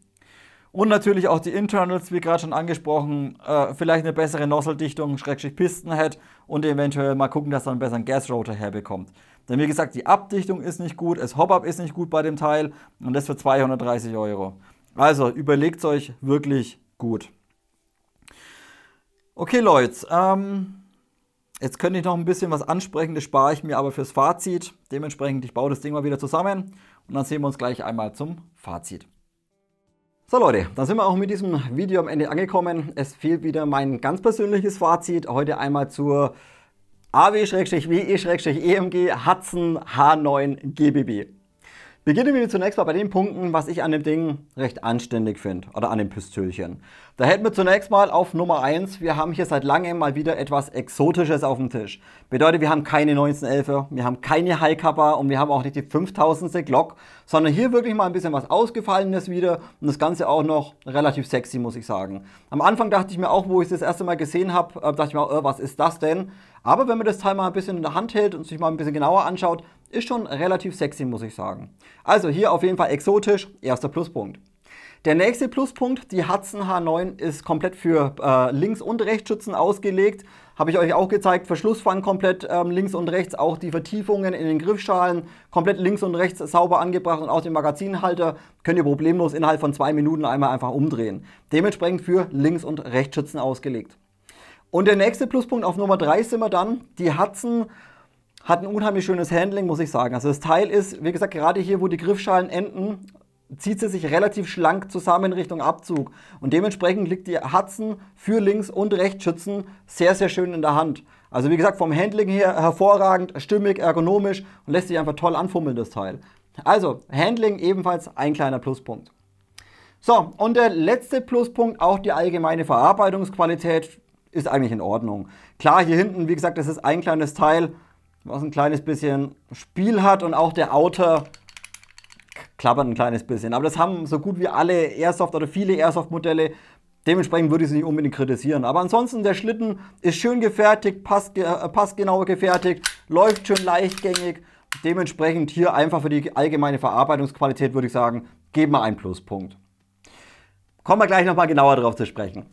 Und natürlich auch die Internals, wie gerade schon angesprochen, äh, vielleicht eine bessere Nozzle-Dichtung, Schrägstrich Pistenhead und eventuell mal gucken, dass er einen besseren gas Gasrotor herbekommt. Denn wie gesagt, die Abdichtung ist nicht gut, das Hop-Up ist nicht gut bei dem Teil und das für 230 Euro. Also überlegt euch wirklich gut. Okay Leute, ähm, jetzt könnte ich noch ein bisschen was ansprechen, das spare ich mir aber fürs Fazit. Dementsprechend, ich baue das Ding mal wieder zusammen und dann sehen wir uns gleich einmal zum Fazit. So Leute, dann sind wir auch mit diesem Video am Ende angekommen. Es fehlt wieder mein ganz persönliches Fazit. Heute einmal zur AW-WE-EMG Hudson H9 GBB. Beginnen wir zunächst mal bei den Punkten, was ich an dem Ding recht anständig finde oder an dem Pistölchen. Da hätten wir zunächst mal auf Nummer 1, wir haben hier seit langem mal wieder etwas Exotisches auf dem Tisch. Bedeutet, wir haben keine 1911 wir haben keine High Cupper und wir haben auch nicht die 5000 Glock, sondern hier wirklich mal ein bisschen was Ausgefallenes wieder und das Ganze auch noch relativ sexy, muss ich sagen. Am Anfang dachte ich mir auch, wo ich es das erste Mal gesehen habe, äh, dachte ich mir, auch, äh, was ist das denn? Aber wenn man das Teil mal ein bisschen in der Hand hält und sich mal ein bisschen genauer anschaut, ist schon relativ sexy, muss ich sagen. Also hier auf jeden Fall exotisch, erster Pluspunkt. Der nächste Pluspunkt, die Hudson H9 ist komplett für äh, Links- und Rechtsschützen ausgelegt. Habe ich euch auch gezeigt, Verschlussfang komplett ähm, links und rechts, auch die Vertiefungen in den Griffschalen komplett links und rechts sauber angebracht und auch den Magazinhalter könnt ihr problemlos innerhalb von zwei Minuten einmal einfach umdrehen. Dementsprechend für Links- und Rechtsschützen ausgelegt. Und der nächste Pluspunkt auf Nummer 3 sind wir dann. Die Hudson hat ein unheimlich schönes Handling, muss ich sagen. Also das Teil ist, wie gesagt, gerade hier, wo die Griffschalen enden, zieht sie sich relativ schlank zusammen Richtung Abzug. Und dementsprechend liegt die Hudson für Links- und Rechtsschützen sehr, sehr schön in der Hand. Also wie gesagt, vom Handling her hervorragend, stimmig, ergonomisch und lässt sich einfach toll anfummeln, das Teil. Also, Handling ebenfalls ein kleiner Pluspunkt. So, und der letzte Pluspunkt, auch die allgemeine Verarbeitungsqualität ist eigentlich in Ordnung. Klar, hier hinten, wie gesagt, das ist ein kleines Teil, was ein kleines bisschen Spiel hat und auch der Outer klappert ein kleines bisschen. Aber das haben so gut wie alle Airsoft oder viele Airsoft-Modelle. Dementsprechend würde ich sie nicht unbedingt kritisieren. Aber ansonsten, der Schlitten ist schön gefertigt, passt, äh, passt genau gefertigt, läuft schön leichtgängig. Dementsprechend hier einfach für die allgemeine Verarbeitungsqualität würde ich sagen, geben wir einen Pluspunkt. Kommen wir gleich nochmal genauer darauf zu sprechen.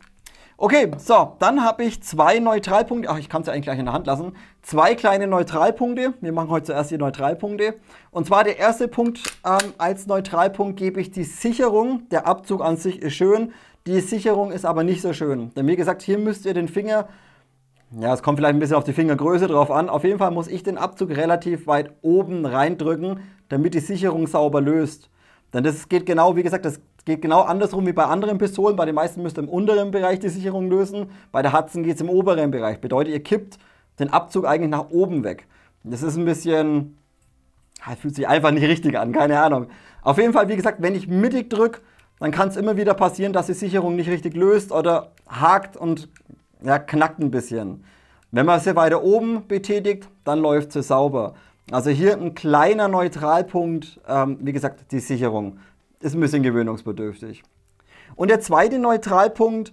Okay, so, dann habe ich zwei Neutralpunkte. Ach, ich kann es ja eigentlich gleich in der Hand lassen. Zwei kleine Neutralpunkte. Wir machen heute zuerst die Neutralpunkte. Und zwar der erste Punkt ähm, als Neutralpunkt gebe ich die Sicherung. Der Abzug an sich ist schön, die Sicherung ist aber nicht so schön. Denn wie gesagt, hier müsst ihr den Finger, ja, es kommt vielleicht ein bisschen auf die Fingergröße drauf an. Auf jeden Fall muss ich den Abzug relativ weit oben reindrücken, damit die Sicherung sauber löst. Denn das geht genau, wie gesagt, das geht genau andersrum wie bei anderen Pistolen. Bei den meisten müsst ihr im unteren Bereich die Sicherung lösen. Bei der Hudson geht es im oberen Bereich. Bedeutet, ihr kippt den Abzug eigentlich nach oben weg. Das ist ein bisschen, fühlt sich einfach nicht richtig an, keine Ahnung. Auf jeden Fall, wie gesagt, wenn ich mittig drücke, dann kann es immer wieder passieren, dass die Sicherung nicht richtig löst oder hakt und ja, knackt ein bisschen. Wenn man sie weiter oben betätigt, dann läuft sie sauber. Also hier ein kleiner Neutralpunkt, ähm, wie gesagt, die Sicherung ist ein bisschen gewöhnungsbedürftig. Und der zweite Neutralpunkt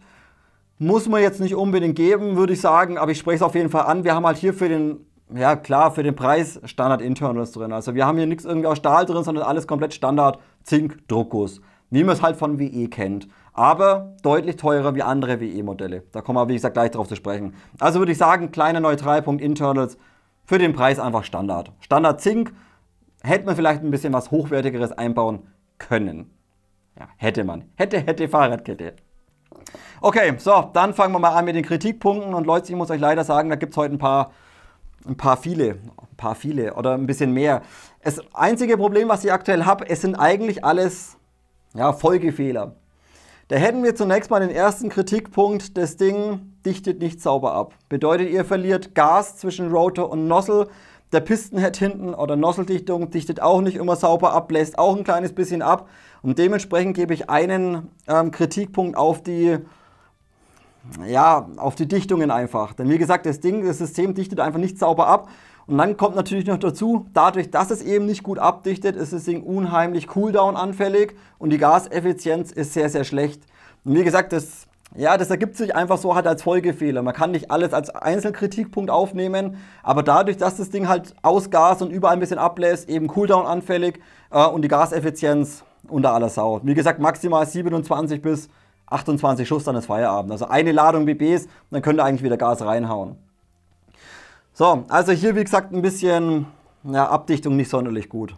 muss man jetzt nicht unbedingt geben, würde ich sagen, aber ich spreche es auf jeden Fall an. Wir haben halt hier für den, ja klar, für den Preis Standard Internals drin. Also wir haben hier nichts irgendwie aus Stahl drin, sondern alles komplett Standard Zink Druckguss, wie man es halt von WE kennt. Aber deutlich teurer wie andere WE-Modelle. Da kommen wir, wie gesagt, gleich drauf zu sprechen. Also würde ich sagen, kleiner Neutralpunkt Internals für den Preis einfach Standard. Standard Zink, hätte man vielleicht ein bisschen was Hochwertigeres einbauen können. Ja, hätte man. Hätte, hätte Fahrradkette. Okay, so, dann fangen wir mal an mit den Kritikpunkten. Und Leute, ich muss euch leider sagen, da gibt es heute ein paar, ein paar viele, ein paar viele oder ein bisschen mehr. Das einzige Problem, was ich aktuell habe, es sind eigentlich alles ja, Folgefehler. Da hätten wir zunächst mal den ersten Kritikpunkt, das Ding dichtet nicht sauber ab. Bedeutet, ihr verliert Gas zwischen Rotor und Nozzle der Pistenhead hinten oder Nosseldichtung dichtet auch nicht immer sauber ab, bläst auch ein kleines bisschen ab. Und dementsprechend gebe ich einen ähm, Kritikpunkt auf die, ja, auf die Dichtungen einfach. Denn wie gesagt, das Ding, das System dichtet einfach nicht sauber ab. Und dann kommt natürlich noch dazu, dadurch, dass es eben nicht gut abdichtet, ist das Ding unheimlich cooldown-anfällig und die Gaseffizienz ist sehr, sehr schlecht. Und wie gesagt, das ja, das ergibt sich einfach so halt als Folgefehler. Man kann nicht alles als Einzelkritikpunkt aufnehmen, aber dadurch, dass das Ding halt ausgas und überall ein bisschen ablässt, eben Cooldown anfällig äh, und die Gaseffizienz unter aller Sau. Wie gesagt, maximal 27 bis 28 Schuss, dann ist Feierabend. Also eine Ladung BBs, dann könnt ihr eigentlich wieder Gas reinhauen. So, also hier wie gesagt ein bisschen ja, Abdichtung nicht sonderlich gut.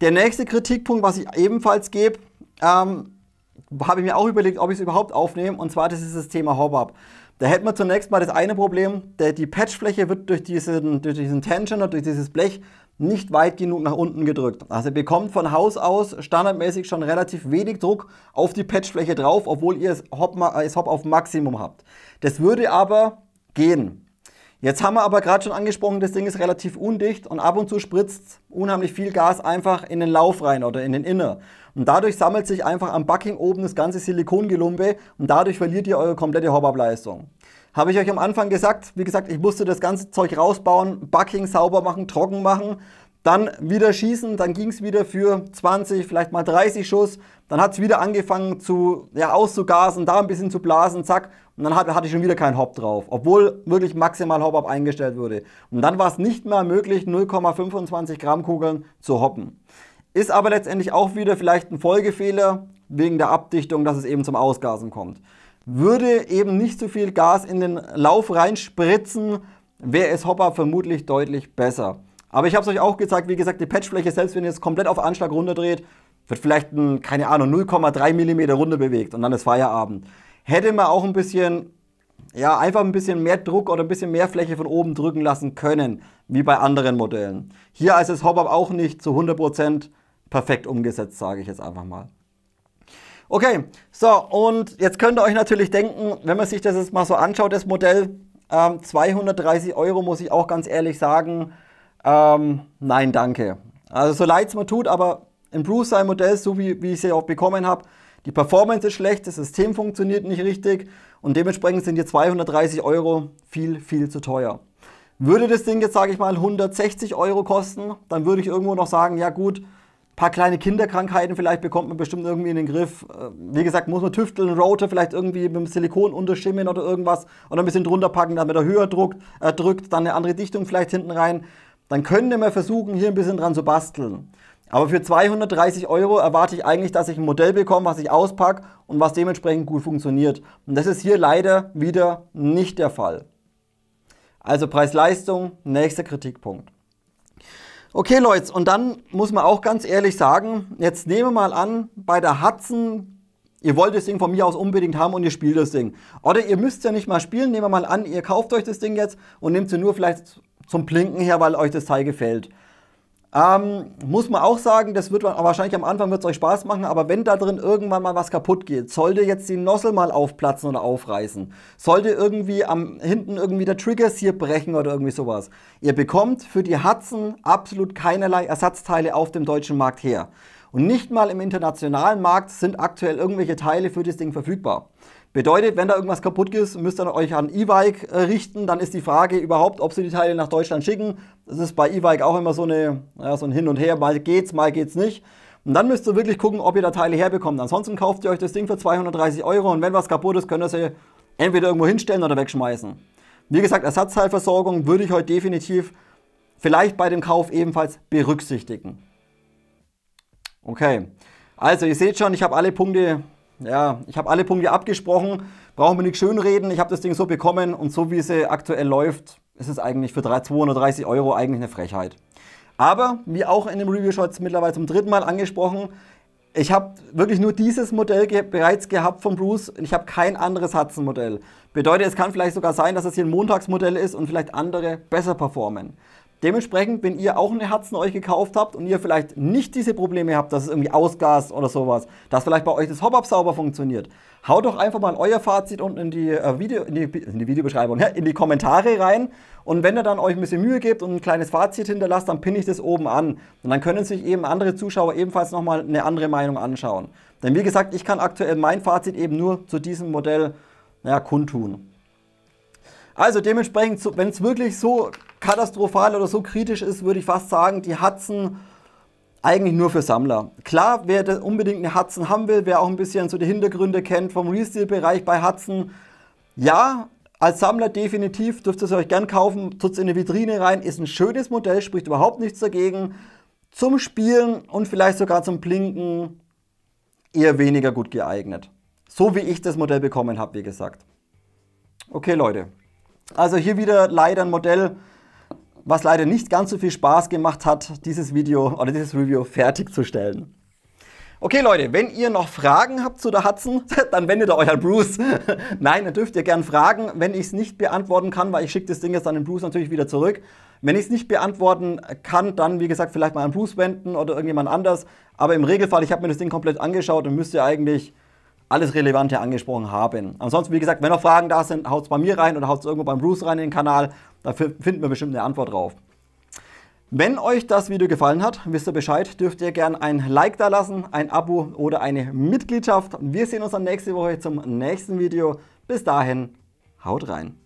Der nächste Kritikpunkt, was ich ebenfalls gebe, ähm, habe ich mir auch überlegt, ob ich es überhaupt aufnehme. Und zwar das ist das Thema Hop-Up. Da hätten wir zunächst mal das eine Problem, der, die Patchfläche wird durch diesen, durch diesen Tensioner, durch dieses Blech nicht weit genug nach unten gedrückt. Also ihr bekommt von Haus aus standardmäßig schon relativ wenig Druck auf die Patchfläche drauf, obwohl ihr es Hop, das Hop auf Maximum habt. Das würde aber gehen. Jetzt haben wir aber gerade schon angesprochen, das Ding ist relativ undicht und ab und zu spritzt unheimlich viel Gas einfach in den Lauf rein oder in den Inner. Und dadurch sammelt sich einfach am Backing oben das ganze Silikongelumpe und dadurch verliert ihr eure komplette Hop-Up-Leistung. Habe ich euch am Anfang gesagt, wie gesagt, ich musste das ganze Zeug rausbauen, Backing sauber machen, trocken machen, dann wieder schießen, dann ging es wieder für 20, vielleicht mal 30 Schuss, dann hat es wieder angefangen zu, ja, auszugasen, da ein bisschen zu blasen, zack, und dann hatte ich schon wieder keinen Hop drauf, obwohl wirklich maximal Hop-Up eingestellt wurde. Und dann war es nicht mehr möglich, 0,25 Gramm Kugeln zu hoppen. Ist aber letztendlich auch wieder vielleicht ein Folgefehler wegen der Abdichtung, dass es eben zum Ausgasen kommt. Würde eben nicht so viel Gas in den Lauf reinspritzen, wäre es Hopper vermutlich deutlich besser. Aber ich habe es euch auch gezeigt, wie gesagt, die Patchfläche, selbst wenn ihr es komplett auf Anschlag runterdreht, wird vielleicht, ein, keine Ahnung, 0,3 mm runter bewegt und dann ist Feierabend hätte man auch ein bisschen, ja, einfach ein bisschen mehr Druck oder ein bisschen mehr Fläche von oben drücken lassen können, wie bei anderen Modellen. Hier ist das Hop-Up auch nicht zu 100% perfekt umgesetzt, sage ich jetzt einfach mal. Okay, so, und jetzt könnt ihr euch natürlich denken, wenn man sich das jetzt mal so anschaut, das Modell, ähm, 230 Euro muss ich auch ganz ehrlich sagen, ähm, nein, danke. Also so leid es mir tut, aber im Bruce sein Modell, so wie, wie ich es ja auch bekommen habe, die Performance ist schlecht, das System funktioniert nicht richtig und dementsprechend sind die 230 Euro viel, viel zu teuer. Würde das Ding jetzt, sage ich mal, 160 Euro kosten, dann würde ich irgendwo noch sagen, ja gut, ein paar kleine Kinderkrankheiten vielleicht bekommt man bestimmt irgendwie in den Griff. Äh, wie gesagt, muss man tüfteln, Router vielleicht irgendwie mit dem Silikon unterschimmen oder irgendwas oder ein bisschen drunter packen, damit er höher druckt, äh, drückt, dann eine andere Dichtung vielleicht hinten rein. Dann könnte man versuchen, hier ein bisschen dran zu basteln. Aber für 230 Euro erwarte ich eigentlich, dass ich ein Modell bekomme, was ich auspacke und was dementsprechend gut funktioniert. Und das ist hier leider wieder nicht der Fall. Also Preis-Leistung, nächster Kritikpunkt. Okay, Leute, und dann muss man auch ganz ehrlich sagen, jetzt nehmen wir mal an, bei der Hudson, ihr wollt das Ding von mir aus unbedingt haben und ihr spielt das Ding. Oder ihr müsst ja nicht mal spielen, nehmen wir mal an, ihr kauft euch das Ding jetzt und nehmt sie nur vielleicht zum Blinken her, weil euch das Teil gefällt. Ähm, muss man auch sagen, das wird wahrscheinlich am Anfang wird es euch Spaß machen, aber wenn da drin irgendwann mal was kaputt geht, sollte jetzt die Nossel mal aufplatzen oder aufreißen, sollte irgendwie am hinten irgendwie der Triggers hier brechen oder irgendwie sowas. Ihr bekommt für die Hudson absolut keinerlei Ersatzteile auf dem deutschen Markt her. Und nicht mal im internationalen Markt sind aktuell irgendwelche Teile für das Ding verfügbar. Bedeutet, wenn da irgendwas kaputt ist, müsst ihr euch an E-Bike äh, richten. Dann ist die Frage überhaupt, ob sie die Teile nach Deutschland schicken. Das ist bei E-Bike auch immer so, eine, ja, so ein Hin und Her. Mal geht's, mal geht's nicht. Und dann müsst ihr wirklich gucken, ob ihr da Teile herbekommt. Ansonsten kauft ihr euch das Ding für 230 Euro und wenn was kaputt ist, könnt ihr sie entweder irgendwo hinstellen oder wegschmeißen. Wie gesagt, Ersatzteilversorgung würde ich heute definitiv vielleicht bei dem Kauf ebenfalls berücksichtigen. Okay, also ihr seht schon, ich habe alle Punkte ja, ich habe alle Punkte abgesprochen, brauchen wir nicht schönreden. Ich habe das Ding so bekommen und so wie es aktuell läuft, ist es eigentlich für 230 Euro eigentlich eine Frechheit. Aber, wie auch in dem Review Shots mittlerweile zum dritten Mal angesprochen, ich habe wirklich nur dieses Modell ge bereits gehabt von Bruce und ich habe kein anderes Hudson-Modell. Bedeutet, es kann vielleicht sogar sein, dass es hier ein Montagsmodell ist und vielleicht andere besser performen. Dementsprechend, wenn ihr auch eine Herzen euch gekauft habt und ihr vielleicht nicht diese Probleme habt, dass es irgendwie ausgast oder sowas, dass vielleicht bei euch das Hop-Up sauber funktioniert, haut doch einfach mal euer Fazit unten in die, äh, Video, in die, in die Videobeschreibung, ja, ne, in die Kommentare rein. Und wenn ihr dann euch ein bisschen Mühe gebt und ein kleines Fazit hinterlasst, dann pinne ich das oben an. Und dann können sich eben andere Zuschauer ebenfalls nochmal eine andere Meinung anschauen. Denn wie gesagt, ich kann aktuell mein Fazit eben nur zu diesem Modell naja, kundtun. Also dementsprechend, wenn es wirklich so katastrophal oder so kritisch ist, würde ich fast sagen, die Hudson eigentlich nur für Sammler. Klar, wer unbedingt eine Hudson haben will, wer auch ein bisschen so die Hintergründe kennt vom Resale-Bereich bei Hudson, ja, als Sammler definitiv dürft ihr es euch gern kaufen, tut es in eine Vitrine rein, ist ein schönes Modell, spricht überhaupt nichts dagegen. Zum Spielen und vielleicht sogar zum Blinken eher weniger gut geeignet. So wie ich das Modell bekommen habe, wie gesagt. Okay, Leute. Also hier wieder leider ein Modell, was leider nicht ganz so viel Spaß gemacht hat, dieses Video oder dieses Review fertigzustellen. Okay Leute, wenn ihr noch Fragen habt zu der Hudson, dann wendet ihr euch an Bruce. Nein, dann dürft ihr gerne fragen, wenn ich es nicht beantworten kann, weil ich schicke das Ding jetzt an den Bruce natürlich wieder zurück. Wenn ich es nicht beantworten kann, dann wie gesagt vielleicht mal an Bruce wenden oder irgendjemand anders. Aber im Regelfall, ich habe mir das Ding komplett angeschaut und müsste eigentlich alles Relevante angesprochen haben. Ansonsten, wie gesagt, wenn noch Fragen da sind, haut es bei mir rein oder haut es irgendwo beim Bruce rein in den Kanal. Da finden wir bestimmt eine Antwort drauf. Wenn euch das Video gefallen hat, wisst ihr Bescheid, dürft ihr gerne ein Like da lassen, ein Abo oder eine Mitgliedschaft. Wir sehen uns dann nächste Woche zum nächsten Video. Bis dahin, haut rein.